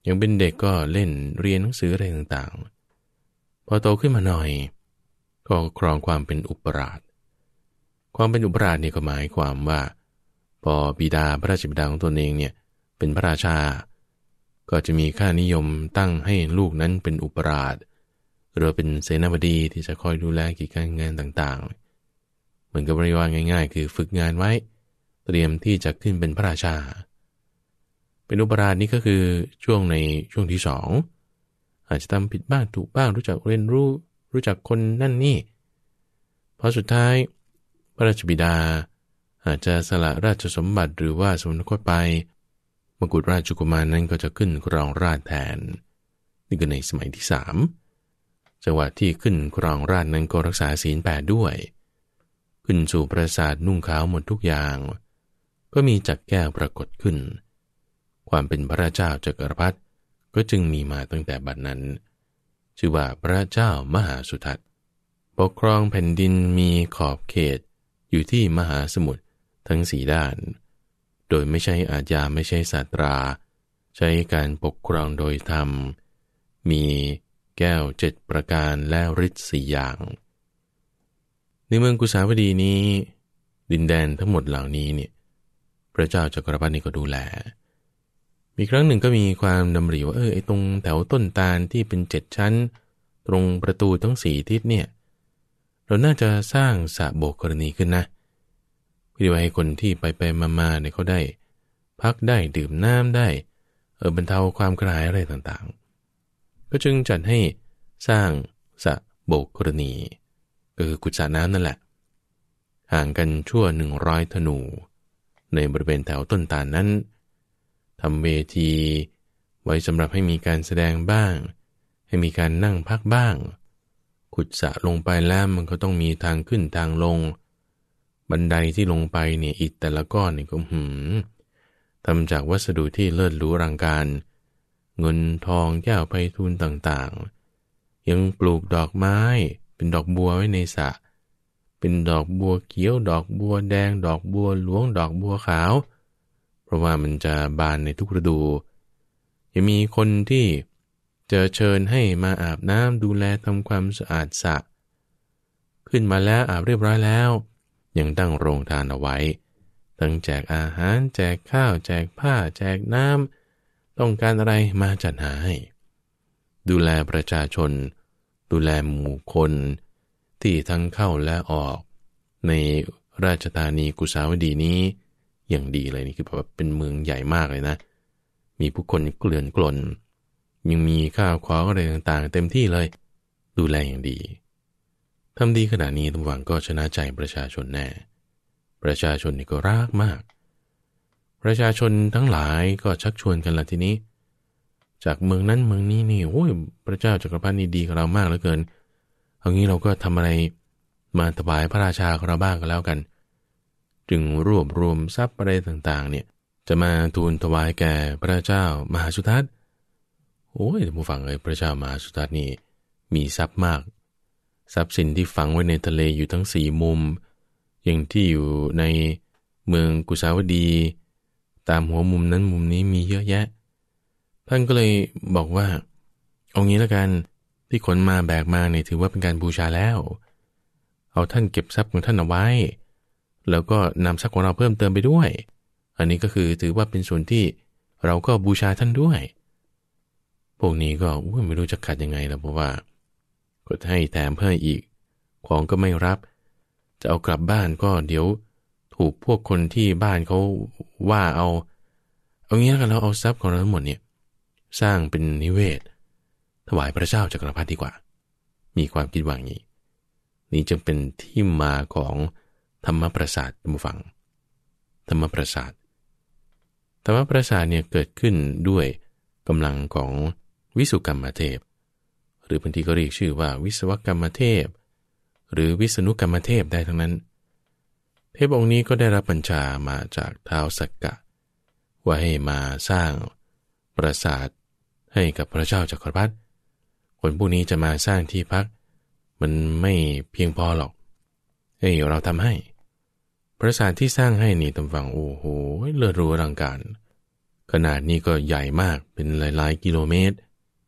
ยังเป็นเด็กก็เล่นเรียนหนังสืออะไรต่างๆ พอโตขึ้นมาหน่อย ก็ครองความเป็นอุปราช ความเป็นอุปราชนี่ก็หมายความว่าพอบิดาพระราชบิดาของตนเองเนี่ยเป็นพระราชาก็จะมีค่านิยมตั้งให้ลูกนั้นเป็นอุปราช หรือเป็นเสนาบดีที่จะคอยดูแลกิจการงานต่างๆ เหมือนกับเรียกว่าง่าย ๆ คือฝึกงานไว้ เตรียมที่จะขึ้นเป็นพระราชา เป็นอุปราชนี่ก็คือช่วงในช่วงที่สองอาจจะทำผิดบ้างถูกบ้างรู้จักเรียนรู้ รู้จักคนนั่นนี่พอสุดท้าย พระราชบิดาอาจจะสละราชสมบัติหรือว่าสมรคตไปมกุฎราชกุมารนั้นก็จะขึ้นครองราชแทนนี่คือในสมัยที่สามจังหวะที่ขึ้นครองราชนั้นก็รักษาศีลแปดด้วย ขึ้นสู่ปราสาทนุ่งขาวหมดทุกอย่าง ก็มีจักแก้วปรากฏขึ้น ความเป็นพระเจ้าจักรพรรดิก็จึงมีมาตั้งแต่บัดนั้น ชื่อว่าพระเจ้ามหาสุทัศน์ ปกครองแผ่นดินมีขอบเขตอยู่ที่มหาสมุทรทั้งสีด้านโดยไม่ใช่อาญาไม่ใช่ศาสตรา ใช้การปกครองโดยธรรม มีแก้วเจ็ดประการและฤทธิ์สี่อย่าง ในเมืองกุสาวดีนี้ ดินแดนทั้งหมดเหล่านี้เนี่ยพระเจ้าจักรพรรดิก็ดูแล มีครั้งหนึ่งก็มีความดำริว่าเออไอตรงแถวต้นตาลที่เป็นเจ็ดชั้น ตรงประตูทั้งสี่ทิศเนี่ยเราน่าจะสร้างสระโบกกรณีขึ้นนะเพื่อให้คนที่ไปไปมามาเนี่ยเขาได้ พักได้ดื่มน้ำได้ เออบรรเทาความกระหายอะไรต่างๆ ก็จึงจัดให้สร้างสะโบกกรณีก็คือกุศลน้ำนั่นแหละ ห่างกันชั่วหนึ่งร้อยธนู ในบริเวณแถวต้นตาลนั้นทำเวที ไว้สำหรับให้มีการแสดงบ้าง ให้มีการนั่งพักบ้างขุดสะลงไปแล้วมันก็ต้องมีทางขึ้นทางลงบันไดที่ลงไปเนี่ยอิฐแต่ละก้อนเนี่ยก็หืมทำจากวัสดุที่เลิศหรูรังการ เงินทองแก้วไพทูลต่างๆ ยังปลูกดอกไม้เป็นดอกบัวไว้ในสระเป็นดอกบัวเขียว ดอกบัวแดง ดอกบัวหลวงดอกบัวขาว เพราะว่ามันจะบานในทุกฤดูยังมีคนที่จะเชิญให้มาอาบน้ำดูแลทำความสะอาดสระขึ้นมาแล้วอาบเรียบร้อยแล้วยังตั้งโรงทานเอาไว้ทั้งแจกอาหารแจกข้าวแจกผ้าแจกน้ำ ต้องการอะไรมาจัดหาให้ดูแลประชาชนดูแลหมู่คนที่ทั้งเข้าและออกในราชธานีกุสาวดีนี้ อย่างดีเลยนี่คือแบบเป็นเมืองใหญ่มากเลยนะ มีผู้คนเกลื่อนกลน ยังมีข้าวของอะไรต่างๆ เต็มที่เลย ดูแลอย่างดีทำดีขนาดนี้ตำรวงก็ชนะใจประชาชนแน่ ประชาชนนี่ก็รักมาก ประชาชนทั้งหลายก็ชักชวนกันละทีนี้ จากเมืองนั้นเมืองนี้นี่โอ้ยพระเจ้าจักรพรรดิดีกับเรามากเหลือเกินเอางี้เราก็ทำอะไรมาถวายพระราชาของเราบ้างก็แล้วกัน จึงรวบรวมทรัพย์อะไรต่างๆ เนี่ย จะมาทูลถวายแก่พระเจ้ามหาสุทัศน์โอ้ยผู้ฟังเลยพระเจ้ามหาสุทัศน์นี่มีทรัพย์มากทรัพย์สินที่ฝังไว้ในทะเลอยู่ทั้งสี่มุม อย่างที่อยู่ในเมืองกุสาวดี ตามหัวมุมนั้นมุมนี้มีเยอะแยะ ท่านก็เลยบอกว่า เอางี้แล้วกันที่ขนมาแบกมาเนี่ยถือว่าเป็นการบูชาแล้ว เอาท่านเก็บทรัพย์ของท่านเอาไว้ แล้วก็นำทรัพย์ของเราเพิ่มเติมไปด้วย อันนี้ก็คือถือว่าเป็นส่วนที่เราก็บูชาท่านด้วยพวกนี้ก็ไม่รู้จะขัดยังไงแล้วเพราะว่าก็ให้แถมเพิ่มอีก ของก็ไม่รับ จะเอากลับบ้านก็เดี๋ยวถูกพวกคนที่บ้านเขาว่าเอา เอางี้แล้วกันเราเอาทรัพย์ของเราทั้งหมดเนี่ยสร้างเป็นนิเวศ ถวายพระเจ้าจักรพรรดิดีกว่า มีความคิดว่างนี้ นี่จึงเป็นที่มาของธรรมประสาทมูฟัง ธรรมประสาทธรรมประสาทเนี่ยเกิดขึ้นด้วยกำลังของวิสุกรรมเทพหรือบางทีก็เรียกชื่อว่าวิศวกรรมเทพ หรือวิษณุกรรมเทพได้ทั้งนั้น เทพองค์นี้ก็ได้รับบัญชามาจากท้าวสักกะ ว่าให้มาสร้างปราสาทให้กับพระเจ้าจักรพรรดิคนผู้นี้จะมาสร้างที่พัก มันไม่เพียงพอหรอกเฮ้ยเราทำให้ปราสาทที่สร้างให้นี่ตำฝังโอ้โหเลือรูอลังการขนาดนี้ก็ใหญ่มากเป็นหลายๆ กิโลเมตร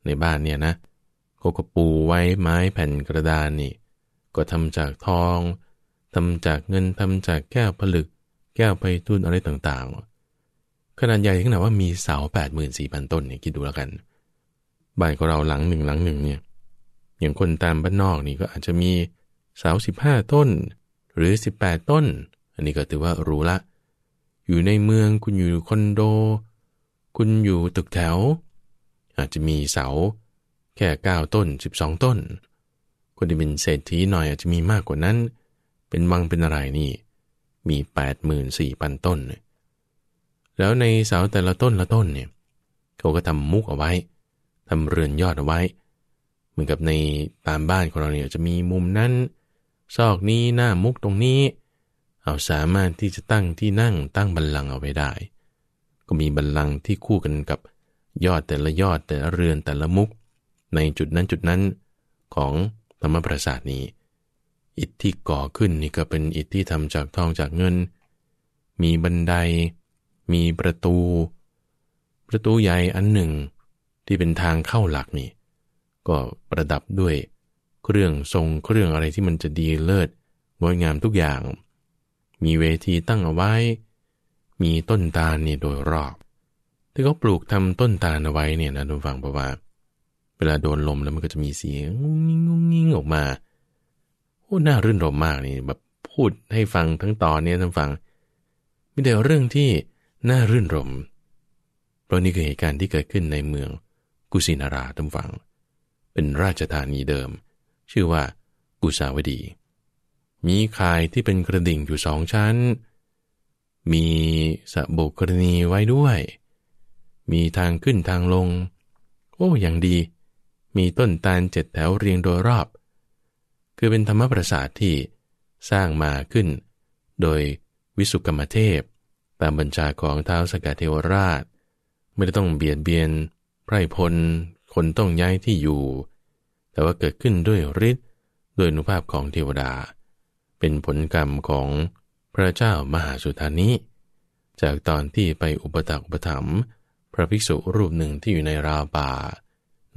ในบ้านเนี่ยนะเเขาก็ปูไว้ไม้แผ่นกระดานนี่ก็ทำจากทอง ทำจากเงินทำจากแก้วผลึก แก้วไปตุ้นอะไรต่างๆ ขนาดใหญ่ขนาดว่ามีเสา8 4 0 0 0 ต้นเนี่ยคิดดูแล้วกัน บ้านของเราหลังหนึ่งหลังหนึ่งเนี่ยอย่างคนตามบ้านนอกนี่ก็อาจจะมีเสา15 ต้น หรือ 18 ต้น อันนี้ก็ถือว่ารู้ละ อยู่ในเมืองคุณอยู่คอนโด คุณอยู่ตึกแถว อาจจะมีเสาแค่ 9 ต้น 12 ต้น คนที่เป็นเศรษฐีหน่อยอาจจะมีมากกว่านั้น เป็นวังเป็นอะไรนี่ มี 84,000 ต้น แล้วในเสาแต่ละต้นละต้นเนี่ยเขาก็ทำมุกเอาไว้ ทำเรือนยอดเอาไว้ เหมือนกับในตามบ้านของเราเนี่ยจะมีมุมนั้น ซอกนี้หน้ามุกตรงนี้ เอาสามารถที่จะตั้งที่นั่งตั้งบันลังเอาไว้ได้ ก็มีบันลังที่คู่กันกับยอดแต่ละยอดแต่ละเรือนแต่ละมุกในจุดนั้นจุดนั้นของธรรมประสาทนี้ อิฐที่ก่อขึ้นนี่ก็เป็นอิฐที่ทำจากทองจากเงิน มีบันได มีประตู ประตูใหญ่อันหนึ่งที่เป็นทางเข้าหลักนี่ ก็ประดับด้วยเครื่องทรงเครื่องอะไรที่มันจะดีเลิศงดงามทุกอย่าง มีเวทีตั้งเอาไว้ มีต้นตาลนี่โดยรอบที่เขาปลูกทำต้นตาลเอาไว้เนี่ยนะทุกฝั่งกว่าว่าเวลาโดนลมแล้วมันก็จะมีเสียงงุ้งงิ้งงุ้งิ้งออกมาโอ้น่ารื่นรมมากนี่ แบบพูดให้ฟังทั้งตอนนี้ทั้งฟังมีแต่เรื่องที่น่ารื่นรมเพราะนี่คือเหตุการณ์ที่เกิดขึ้นในเมืองกุสินาราทั้งฟัง เป็นราชธานีเดิม ชื่อว่ากุสาวดี มีคายที่เป็นกระดิ่งอยู่สองชั้น มีสะโบกกรณีไว้ด้วย มีทางขึ้นทางลง โอ้ อย่างดีมีต้นตาลเจ็ดแถวเรียงโดยรอบ คือเป็นธรรมประสาทที่สร้างมาขึ้น โดยวิสุกรรมเทพ ตามบัญชาของท้าวสกาเทวราช ไม่ได้ต้องเบียดเบียนไพรพลคนต้องย้ายที่อยู่ แต่ว่าเกิดขึ้นด้วยฤทธิ์ด้วยนุภาพของเทวดา เป็นผลกรรมของพระเจ้ามหาสุธานิ จากตอนที่ไปอุปตักอุปถัมภ์พระภิกษุรูปหนึ่งที่อยู่ในราวป่า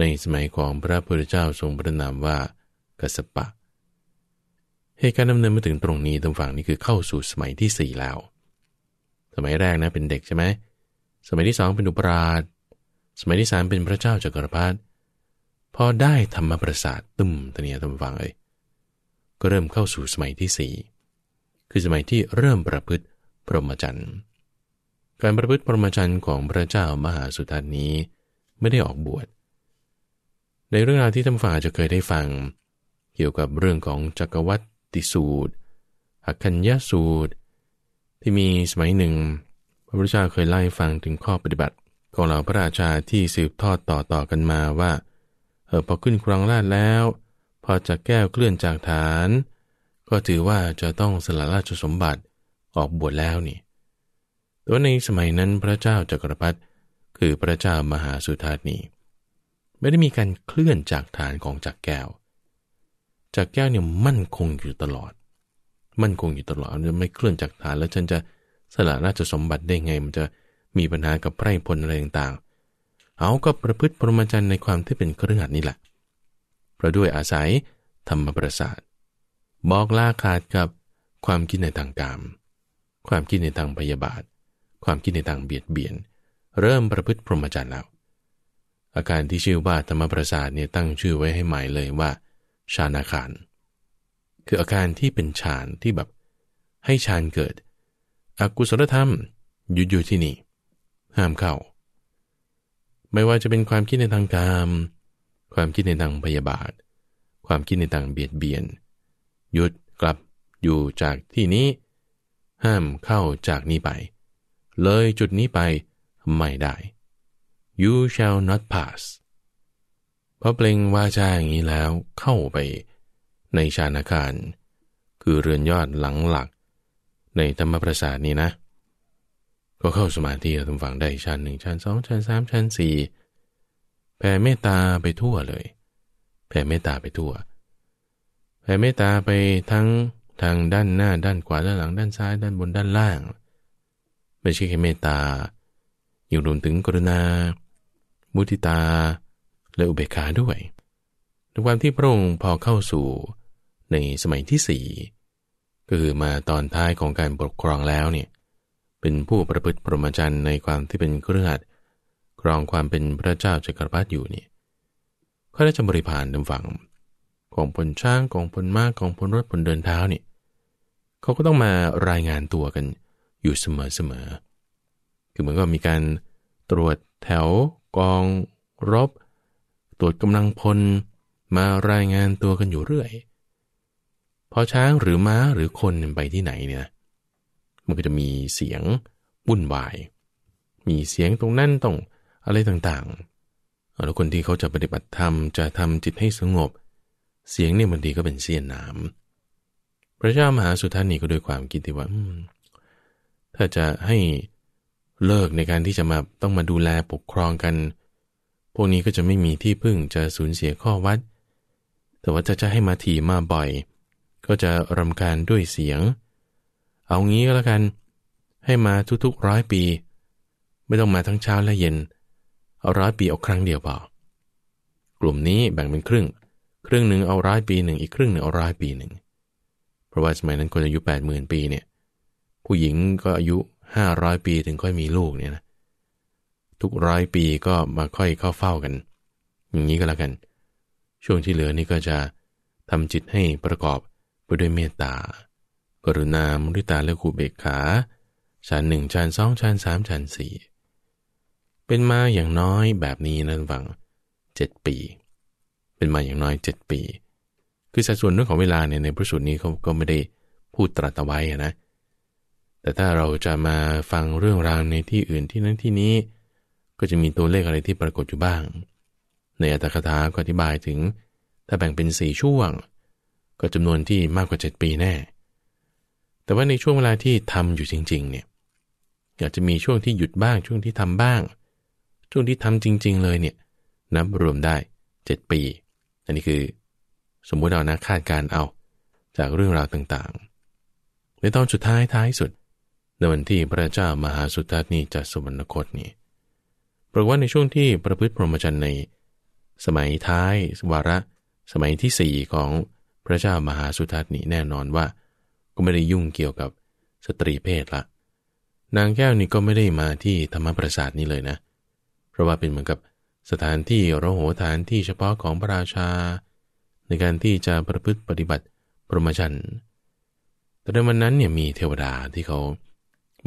ในสมัยของพระพุทธเจ้าทรงพระนามว่ากัสปะเหตุการณ์ดำเนินมาถึงตรงนี้ตรงฝั่งนี้คือเข้าสู่สมัยที่สี่แล้ว สมัยแรกนะเป็นเด็กใช่ไหม สมัยที่สองเป็นอุปราช สมัยที่สามเป็นพระเจ้าจักรพรรดิพอได้ธรรมประสาทตึมตเนียตำฟังเลยก็เริ่มเข้าสู่สมัยที่สี่คือสมัยที่เริ่มประพฤติพรหมจรรย์การประพฤติพรหมจรรย์ของพระเจ้ามหาสุทันนี้ไม่ได้ออกบวชในเรื่องราวที่ท่านฝ่าจะเคยได้ฟัง เกี่ยวกับเรื่องของจักรวัตติสูตรอัคัญญสูตร ที่มีสมัยหนึ่ง พระพุทธเจ้าเคยไล่ฟังถึงข้อปฏิบัติ ของเหล่าพระราชาที่สืบทอดต่อต่อกันมาว่าเออพอขึ้นครองราชแล้ว พอจะแก้วเคลื่อนจากฐาน ก็ถือว่าจะต้องสละราชสมบัติออกบวชแล้วนี่แต่ว่าในสมัยนั้นพระเจ้าจักรพรรดิคือพระเจ้ามหาสุัานีไม่ได้มีการเคลื่อนจากฐานของจักแก้วจักแก้วเนี่ยมั่นคงอยู่ตลอด มั่นคงอยู่ตลอดไม่เคลื่อนจากฐานแล้วฉันจะสละราชสมบัติได้ไงมันจะมีปัญหากับไพร่พลอะไรต่างๆ เอา ก็ประพฤติพรหมจรรย์ในความที่เป็นเครื่องหัดนี่แหละเพราะด้วยอาศัยธรรมประสาท บอกลาขาดกับความคิดในทางกามความคิดในทางพยาบาท ความคิดในทางเบียดเบียน เริ่มประพฤติพรหมจรรย์แล้วอาการที่ชื่อว่าธรรมประสาทเนี่ยตั้งชื่อไว้ให้ใหม่เลยว่า ชานาคาร คืออาการที่เป็นฌานที่แบบ ให้ฌานเกิดอกุศลธรรมหยุดอยู่ที่นี่ ห้ามเข้า ไม่ว่าจะเป็นความคิดในทางกามความคิดในทางพยาบาท ความคิดในทางเบียดเบียน หยุดกลับอยู่จากที่นี้ ห้ามเข้าจากนี้ไป เลยจุดนี้ไปไม่ได้ you shall not pass พอเปล่งวาจาอย่างนี้แล้วเข้าไปในชานาคาร คือเรือนยอดหลังหลัก ในธรรมประสาทนี้นะ ก็เข้าสมาธิทำฝังได้ชั้นหนึ่งชั้นสองชั้นสามชั้นสี่แผ่เมตตาไปทั่วเลยแผ่เมตตาไปทั่วแผ่เมตตาไปทั้งทางด้านหน้า ด้านขวาด้านหลังด้านซ้าย ด้านบนด้านล่างไม่ใช่แค่เมตตาอยู่รวมถึงกรุณามุติตาและอุเบกขาด้วย ในความที่พระองค์พอเข้าสู่ในสมัยที่สี่ก็คือมาตอนท้ายของการปกครองแล้วเนี่ย เป็นผู้ประพฤติพรหมจรรย์ในความที่เป็นเครือขัดครองความเป็นพระเจ้าจักรพรรดิอยู่เนี่ยข้าราชบริพารดำฝังของพลช้างของพลม้าของพลรถพลเดินเท้าเนี่ยเขาก็ต้องมารายงานตัวกันอยู่เสมอๆคือเหมือนก็มีการตรวจแถวกองรบ ตรวจกำลังพลมารายงานตัวกันอยู่เรื่อย พอช้างหรือม้าหรือคนไปที่ไหนเนี่ย มันก็จะมีเสียงวุ่นวาย มีเสียงตรงนั่นตรงอะไรต่างๆ แล้วคนที่เขาจะปฏิบัติธรรมจะทำจิตให้สงบ เสียงเนี่ยบางทีก็เป็นเสียนน้าพระเจ้ามหาสุทานีก็ด้วยความคิดที่ว่าถ้าจะให้เลิกในการที่จะมาต้องมาดูแลปกครองกัน พวกนี้ก็จะไม่มีที่พึ่งจะสูญเสียข้อวัด แต่ว่าจะจะให้มาถี่มาบ่อย ก็จะรำคาญด้วยเสียง เอางี้ก็แล้วกัน ให้มาทุกๆร้อยปี ไม่ต้องมาทั้งเช้าและเย็นเอาร้อยปีเอาครั้งเดียวพอกลุ่มนี้แบ่งเป็นครึ่ง ครึ่งหนึ่งเอาร้อยปีหนึ่ง อีกครึ่งหนึ่งเอาร้อยปีหนึ่งเพราะว่าสมัยนั้นคนอายุ8มื่นปีเนี่ย ผู้หญิงก็อายุห้าร้อยปีถึงค่อยมีลูกเนี่ยนะทุกร้อยปีก็มาค่อยเข้าเฝ้ากัน อย่างนี้ก็แล้วกัน ช่วงที่เหลือนี่ก็จะทำจิตให้ประกอบไปด้วยเมตตา กรุณามุริตาและกุเบกขาชานหนึ่งชานสองชานสามชานสี่เป็นมาอย่างน้อยแบบนี้นะฟังเจ็ดปี เป็นมาอย่างน้อยเจ็ดปี คือสัดส่วนเรื่องของเวลาเนี่ยในพระสูตรนี้เขาก็ไม่ได้พูดตรัสไว้นะเแต่ถ้าเราจะมาฟังเรื่องราวในที่อื่นที่นั้นที่นี้ ก็จะมีตัวเลขอะไรที่ปรากฏอยู่บ้าง ในอัตถคถาก็อธิบายถึงถ้าแบ่งเป็นสี่ช่วง ก็จำนวนที่มากกว่า 7 ปีแน่ แต่ว่าในช่วงเวลาที่ทำอยู่จริงๆเนี่ยอาจจะมีช่วงที่หยุดบ้าง ช่วงที่ทำบ้าง ช่วงที่ทำจริงๆเลยเนี่ยนับรวมได้ 7 ปี อันนี้คือสมมุติเอานะคาดการเอาจากเรื่องราวต่างๆในตอนสุดท้ายท้ายสุดในวันที่พระเจ้ามหาสุทัศนีจจดสวรรคตนี่ปรากว่าในช่วงที่ประพฤติพรหมจรรย์ในสมัยท้ายวาระ สมัยที่สี่ของพระเจ้ามหาสุทัศนีแน่นอนว่า ก็ไม่ได้ยุ่งเกี่ยวกับสตรีเพศละนางแก้วนี่ก็ไม่ได้มาที่ธรรมประสาทนี่เลยนะ เพราะว่าเป็นเหมือนกับสถานที่ระโหฐานที่เฉพาะของพระราชา ในการที่จะประพฤติปฏิบัติพรหมจรรย์แต่ในวันนั้นเนี่ยมีเทวดาที่เขา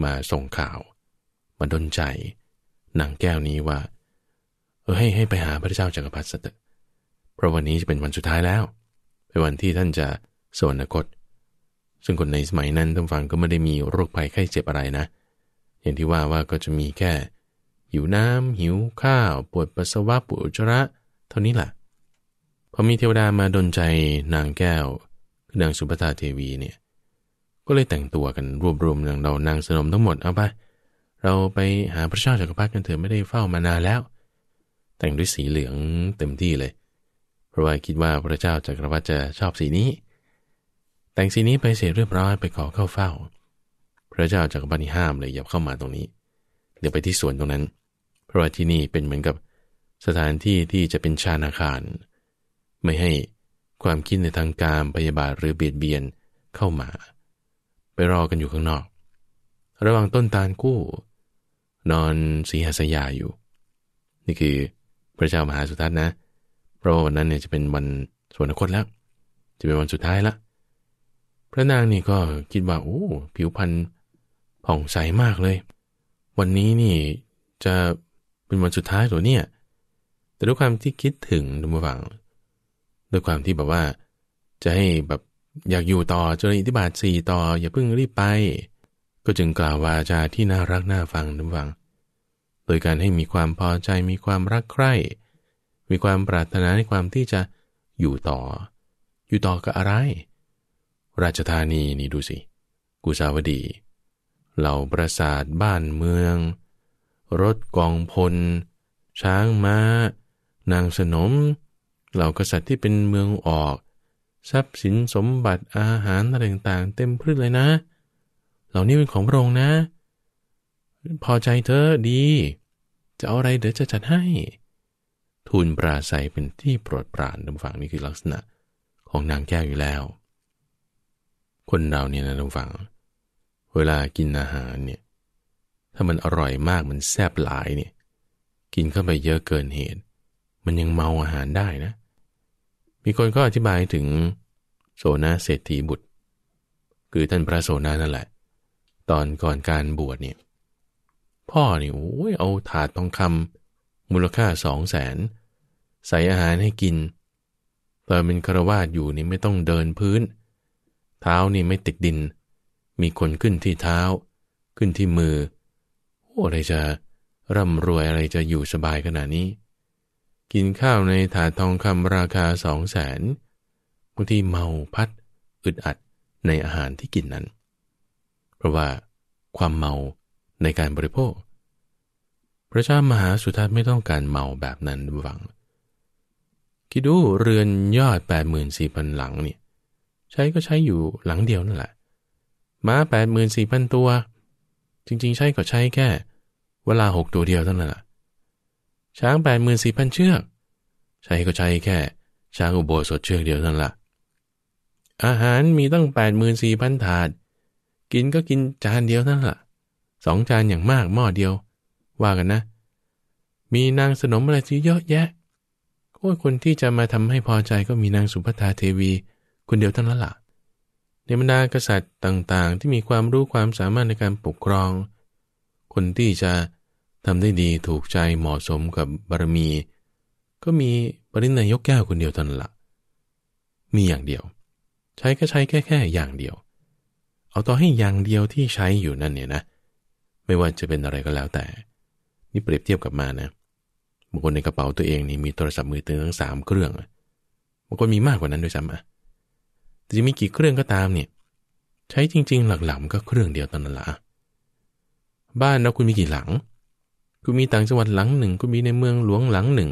มาส่งข่าวมาดนใจนางแก้วนี้ว่า เออให้ ให้ไปหาพระเจ้าจักรพรรดิสเตเพราะวันนี้จะเป็นวันสุดท้ายแล้วเป็นวันที่ท่านจะสวรรคต ซึ่งคนในสมัยนั้นท่านฟังก็ไม่ได้มีโรคภัยไข้เจ็บอะไรนะ อย่างที่ว่าว่าก็จะมีแค่ หิวน้ำหิว ข้าว ปวดปัสสาวะปวดอุจจาระเท่านี้แหละพอมีเทวดามาดนใจนางแก้วนางสุภตาเทวีเนี่ยก็เลยแต่งตัวกันรวบรวมอย่างเรานางสนมทั้งหมดเอาไป เราไปหาพระเจ้าจักรพรรดิกันเถอะไม่ได้เฝ้ามานานแล้ว แต่งด้วยสีเหลืองเต็มที่เลย เพราะว่าคิดว่าพระเจ้าจักรพรรดิจะชอบสีนี้ แต่งสีนี้ไปเสร็จเรียบร้อยไปขอเข้าเฝ้า พระเจ้าจักรพรรดิห้ามเลยอย่าเข้ามาตรงนี้ เดี๋ยวไปที่สวนตรงนั้น เพราะว่าที่นี่เป็นเหมือนกับสถานที่ที่จะเป็นชานาคาร ไม่ให้ความคิดในทางการพยาบาทหรือเบียดเบียนเข้ามาไปรอกันอยู่ข้างนอก ระหว่างต้นตาลกู้นอนสีหสยาอยู่นี่คือพระเจ้ามหาสุทัศน์นะเพราะว่าวันนั้นเนี่ยจะเป็นวันสวรรคตแล้วจะเป็นวันสุดท้ายละ พระนางนี่ก็คิดว่าโอ้ผิวพรรณผ่องใสมากเลย วันนี้นี่จะเป็นวันสุดท้ายหรอเนี่ยแต่ด้วยความที่คิดถึงดูมาฝังด้วยความที่แบบว่าจะให้แบบอยากอยู่ต่อจนอิทธิบาทสี่ต่อ อย่าเพิ่งรีบไป ก็จึงกล่าววาจาที่น่ารัก น่าฟังนึกฟัง โดยการให้มีความพอใจมีความรักใคร่มีความปรารถนาในความที่จะอยู่ต่อ อยู่ต่อกับอะไร ราชธานีนี่ดูสิ กุสาวดีเหล่าปราสาทบ้านเมือง รถกองพล ช้างมา้า นางสนม เหล่ากษัตริย์ที่เป็นเมืองออกทรัพย์สินสมบัติอาหาร อะไรต่าง ๆ เต็มพืชเลยนะ เหล่านี้เป็นของพระองค์นะ พอใจเธอดี จะเอาอะไร เดี๋ยวจะจัดให้ ทูลปราศัยเป็นที่โปรดปรานดำฝังนี่คือลักษณะของนางแก้วอยู่แล้ว คนเราเนี่ยนะดำฝัง เวลากินอาหารเนี่ยถ้ามันอร่อยมากมันแซ่บหลายเนี่ยกินเข้าไปเยอะเกินเหตุ มันยังเมาอาหารได้นะเมีคนก็อธิบายถึงโสนาเศรษฐีบุตร คือท่านพระโสนานั่นแหละ ตอนก่อนการบวชเนี่ยพ่อนี่โอ้ยเอาถาดทองคำมูลค่าสองแสนใส่อาหารให้กินตอนเป็นครวาดอยู่นี่ไม่ต้องเดินพื้น เท้านี่ไม่ติดดิน มีคนขึ้นที่เท้า ขึ้นที่มือโอ้อะไรจะร่ำรวยอะไรจะอยู่สบายขนาดนี้กินข้าวในถาดทองคำราคาสองแสนบางทีเมาพัดอึดอัดในอาหารที่กินนั้น เพราะว่าความเมาในการบริโภค พระเจ้ามหาสุทัศน์ไม่ต้องการเมาแบบนั้นหวังคิดดูเรือนยอด 84,000หลังเนี่ยใช้ก็ใช้อยู่หลังเดียวนั่นแหละม้า84,000ตัว จริงๆใช้ก็ใช้แค่เวลา 6 ตัวเดียวเท่านั้นแหละช้าง8่พันเชือกใช้ก็ใช้แค่ ช้างอุโบสถเชือกเดียวนั่นละ่ะอาหารมีตั้ง8่พันถาด กินก็กินจานเดียวนั่นละ่ะสองจานอย่างมากหม้อเดียว ว่ากันนะ มีนางสนมอะไรที่เยอะแยะโอ้คนที่จะมาทำให้พอใจก็มีนางสุภัทาเทวี คนเดียวทั้งนั้นละ่ะ ในบรรดากษัตริย์ต่างๆ ที่มีความรู้ความสามารถในการปกครอง คนที่จะทำได้ดีถูกใจเหมาะสมกับบารมี ก็มีปรินายกแก้วคนเดียวเท่านั้นละมีอย่างเดียว ใช้ก็ใช้แค่แค่อย่างเดียว เอาต่อให้อย่างเดียวที่ใช้อยู่นั่นเนี่ยนะ ไม่ว่าจะเป็นอะไรก็แล้วแต่ นี่เปรียบเทียบกับมานะบางคนในกระเป๋าตัวเองนี่มีโทรศัพท์มือถือทั้งสามเครื่องบางคนมีมากกว่านั้นด้วยซ้ำอ่ะแต่จะมีกี่เครื่องก็ตามเนี่ยใช้จริงๆ หลักๆก็เครื่องเดียวตอนนั้นละบ้านเราคุณมีกี่หลังคุณมีต่างจังหวัดหลังหนึ่งคุณมีในเมืองหลวงหลังหนึ่ง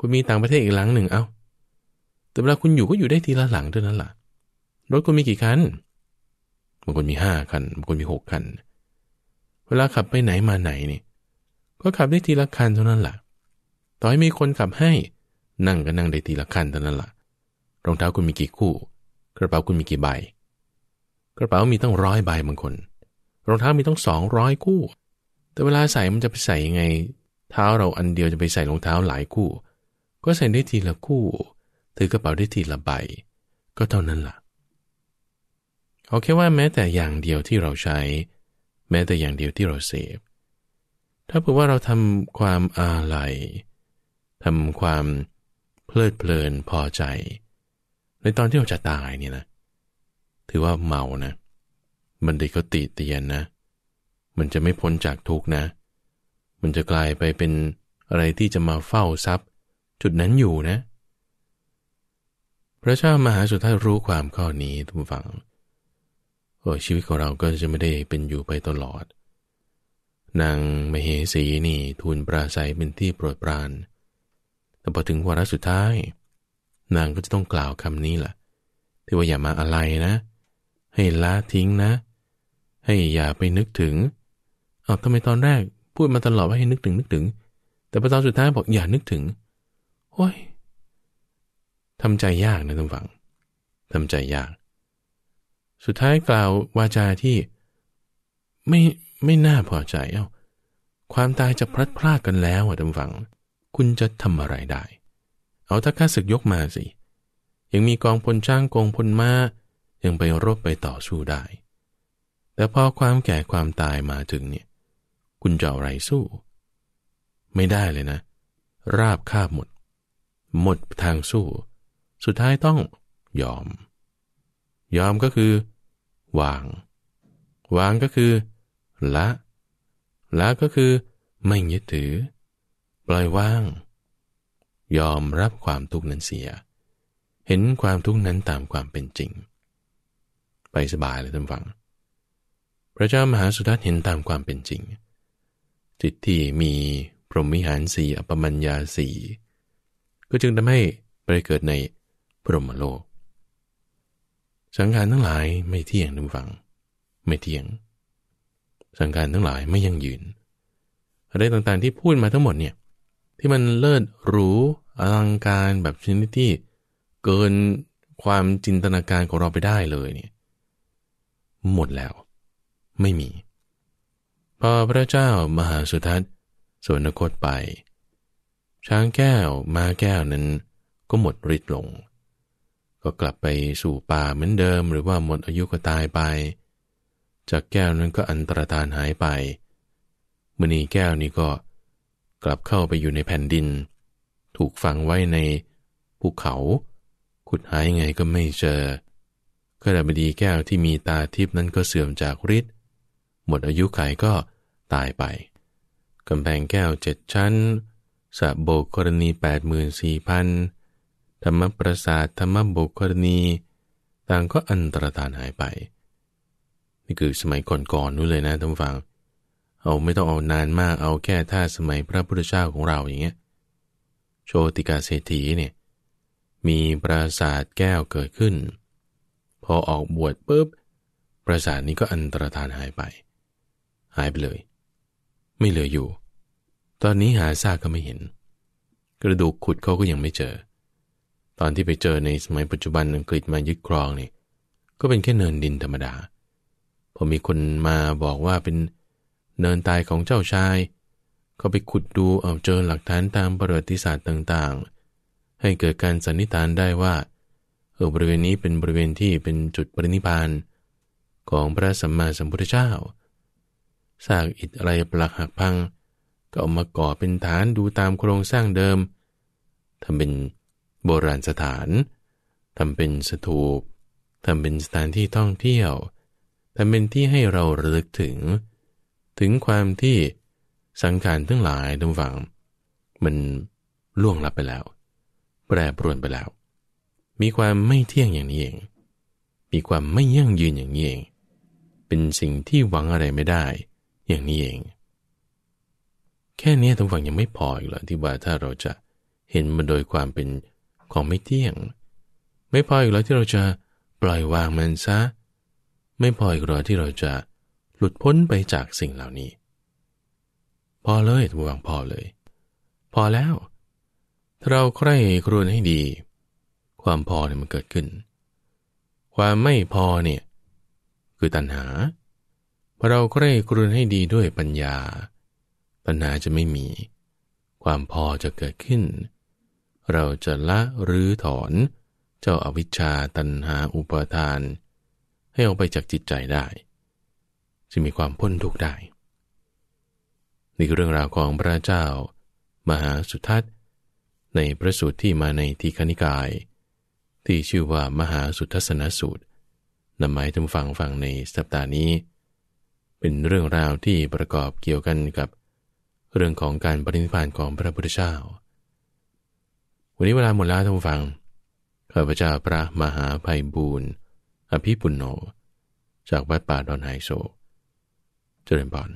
คุณมีต่างประเทศอีกหลังหนึ่งเอา้าแต่เวลาคุณอยู่ก็อยู่ได้ทีละหลังเท่านั้นละ่ะ รถคุณมีกี่คันบางคนมีห้าคันบางคนมีหกคันเวลาขับไปไหนมาไหนนี่ก็ขับได้ทีละคันเท่านั้นละ่ะ ต่อให้มีคนขับให้นั่งก็นั่งได้ทีละคันเท่านั้นละ่ะ รองเท้าคุณมีกี่คู่ กระเป๋าคุณมีกี่ใบ กระเป๋ามีตั้งร้อยใบบางคน รองเท้ามีตั้งสองร้อยคู่แต่เวลาใส่มันจะไปใส่ยังไงเท้าเราอันเดียวจะไปใส่รองเท้าหลายคู่ ก็ใส่ได้ทีละคู่ถือกระเป๋าได้ทีละใบ ก็เท่านั้นละ่ะเอาแค่ว่าแม้แต่อย่างเดียวที่เราใช้ แม้แต่อย่างเดียวที่เราเสพถ้าเผื่อว่าเราทำความอาลัยทำความเพลิดเพลินพอใจ ในตอนที่เราจะตายเนี่ยนะ ถือว่าเมานะมันได้ก็ติเตียนนะมันจะไม่พ้นจากทุกนะ มันจะกลายไปเป็นอะไรที่จะมาเฝ้าทรัพย์ จุดนั้นอยู่นะ พระเจ้ามหาสุทายรู้ความข้อนี้ทุกฝังโอ้ชีวิตของเราก็จะไม่ได้เป็นอยู่ไปตลอด นางมเหสีนี่ทูลปราศัยเป็นที่โปรดปราน แต่พอถึงวาระสุดท้าย นางก็จะต้องกล่าวคำนี้แหละที่ว่าอย่ามาอะไรนะ ให้ละทิ้งนะ ให้อย่าไปนึกถึงอบทำไมตอนแรกพูดมาตลอดว่าให้นึกถึงนึกถึง แต่พอตอนสุดท้ายบอกอย่านึกถึง โอ้ยทำใจยากนะท่านฟังทำใจยาก สุดท้ายกล่าววาจาที่ ไม่ไม่น่าพอใจเอา้าความตายจะพลัดพรากกันแล้วอะท่านฟัง คุณจะทำอะไรได้ เอาทักษะาศึกยกมาสิ ยังมีกองพลจ้างกองพลมา้ายังไปรบไปต่อสู้ได้ แต่พอความแก่ความตายมาถึงเนี่ยคุณจะอะไรสู้ ไม่ได้เลยนะ ราบคาบหมด หมดทางสู้ สุดท้ายต้องยอม ยอมก็คือวางวางก็คือละละก็คือ ไม่ยึดถือ ปล่อยว่าง ยอมรับความทุกข์นั้นเสีย เห็นความทุกข์นั้นตามความเป็นจริง ไปสบายเลยท่านฟังพระเจ้ามหาสุทัศน์เห็นตามความเป็นจริงจิตที่มีพรหมิหารสีอปมัญญาสีก็จึงทำให้ไปเกิดในพรหมโลก สังขารทั้งหลายไม่เที่ยงนึกมฟัง ไม่เที่ยง สังขารทั้งหลายไม่ยั่งยืน อะไรต่างๆที่พูดมาทั้งหมดเนี่ยที่มันเลิศหรูอลังการแบบชนิดที่เกินความจินตนาการของเราไปได้เลยเนี่ยหมดแล้วไม่มีพอพระเจ้ามหาสุทัศน์สวนคตไป ช้างแก้วมาแก้วนั้นก็หมดฤทธิ์ลง ก็กลับไปสู่ป่าเหมือนเดิมหรือว่าหมดอายุก็ตายไป จากแก้วนั้นก็อันตรธานหายไป มณีแก้วนี้ก็กลับเข้าไปอยู่ในแผ่นดิน ถูกฝังไว้ในภูเขาขุดหายังไงก็ไม่เจอขะบดีแก้วที่มีตาทิพนั้นก็เสื่อมจากฤทธิ์หมดอายุไขก็ตายไป กำแพงแก้วเจ็ดชั้นสะโบกกรณี84,000 ธรรมประสาทธรรมโบกกรณี ต่างก็อันตรธานหายไป นี่คือสมัยก่อนๆนู้นเลยนะท่านฟัง เอาไม่ต้องเอานานมากเอาแค่ถ้าสมัยพระพุทธเจ้าของเราอย่างเงี้ย โชติกาเศรษฐีเนี่ยมีปราสาทแก้วเกิดขึ้น พอออกบวชปุ๊บปราสาทนี้ก็อันตรธานหายไปหายไปเลย ไม่เหลืออยู่ ตอนนี้หาซากก็ไม่เห็น กระดูกขุดเขาก็ยังไม่เจอ ตอนที่ไปเจอในสมัยปัจจุบันอังกฤษมายึดครองนี่ ก็เป็นแค่เนินดินธรรมดา พอมีคนมาบอกว่าเป็นเนินตายของเจ้าชาย เขาไปขุดดูเอาเจอหลักฐานตามประวัติศาสตร์ต่างๆ ให้เกิดการสันนิษฐานได้ว่าเออบริเวณนี้เป็นบริเวณที่เป็นจุดปรินิพานของพระสัมมาสัมพุทธเจ้าซากอิฐอะไรปลักหักพัง ก็เอามาก่อเป็นฐานดูตามโครงสร้างเดิมทำเป็นโบราณสถานทำเป็นสถูปทำเป็นสถานที่ท่องเที่ยวทำเป็นที่ให้เราระลึกถึง ถึงความที่สังขารทั้งหลายทั้งฝังมันล่วงลับไปแล้ว แปรปรวนไปแล้ว มีความไม่เที่ยงอย่างนี้เอง มีความไม่ยั่งยืนอย่างนี้เอง เป็นสิ่งที่หวังอะไรไม่ได้อย่างนี้เอง แค่นี้ทั้งฝั่งยังไม่พออีกเหรอที่ว่าถ้าเราจะเห็นมันโดยความเป็นของไม่เที่ยง ไม่พออีกเหรอที่เราจะปล่อยวางมันซะ ไม่พออีกเหรอที่เราจะหลุดพ้นไปจากสิ่งเหล่านี้ พอเลยทุกฝั่งพอเลย พอแล้วถ้าเราใคร่ครวญให้ดี ความพอเนี่ยมันเกิดขึ้น ความไม่พอเนี่ยคือตัณหาพอเราใคร่ครุญให้ดีด้วยปัญญา ปัญหาจะไม่มี ความพอจะเกิดขึ้น เราจะละหรือถอน เจ้าอาวิชชาตันหาอุปาทาน ให้ออกไปจากจิตใจได้ จะมีความพ้นทุกข์ได้ นี่คือเรื่องราวของพระเจ้า มหาสุทัศน์ ในพระสูตรที่มาในทีคณิกาย ที่ชื่อว่ามหาสุทัศนสูตรนำมาให้ท่านฟังฟังในสัปดาห์นี้เป็นเรื่องราวที่ประกอบเกี่ยวกันกับเรื่องของการปรินิพานของพระพุทธเจ้า วันนี้เวลาหมดแล้วท่านผู้ฟัง ข้าพเจ้าพระมหาภัยบูรณ์อภิปุณโญ จากวัดป่าดอนไฮโซ เจริญบอน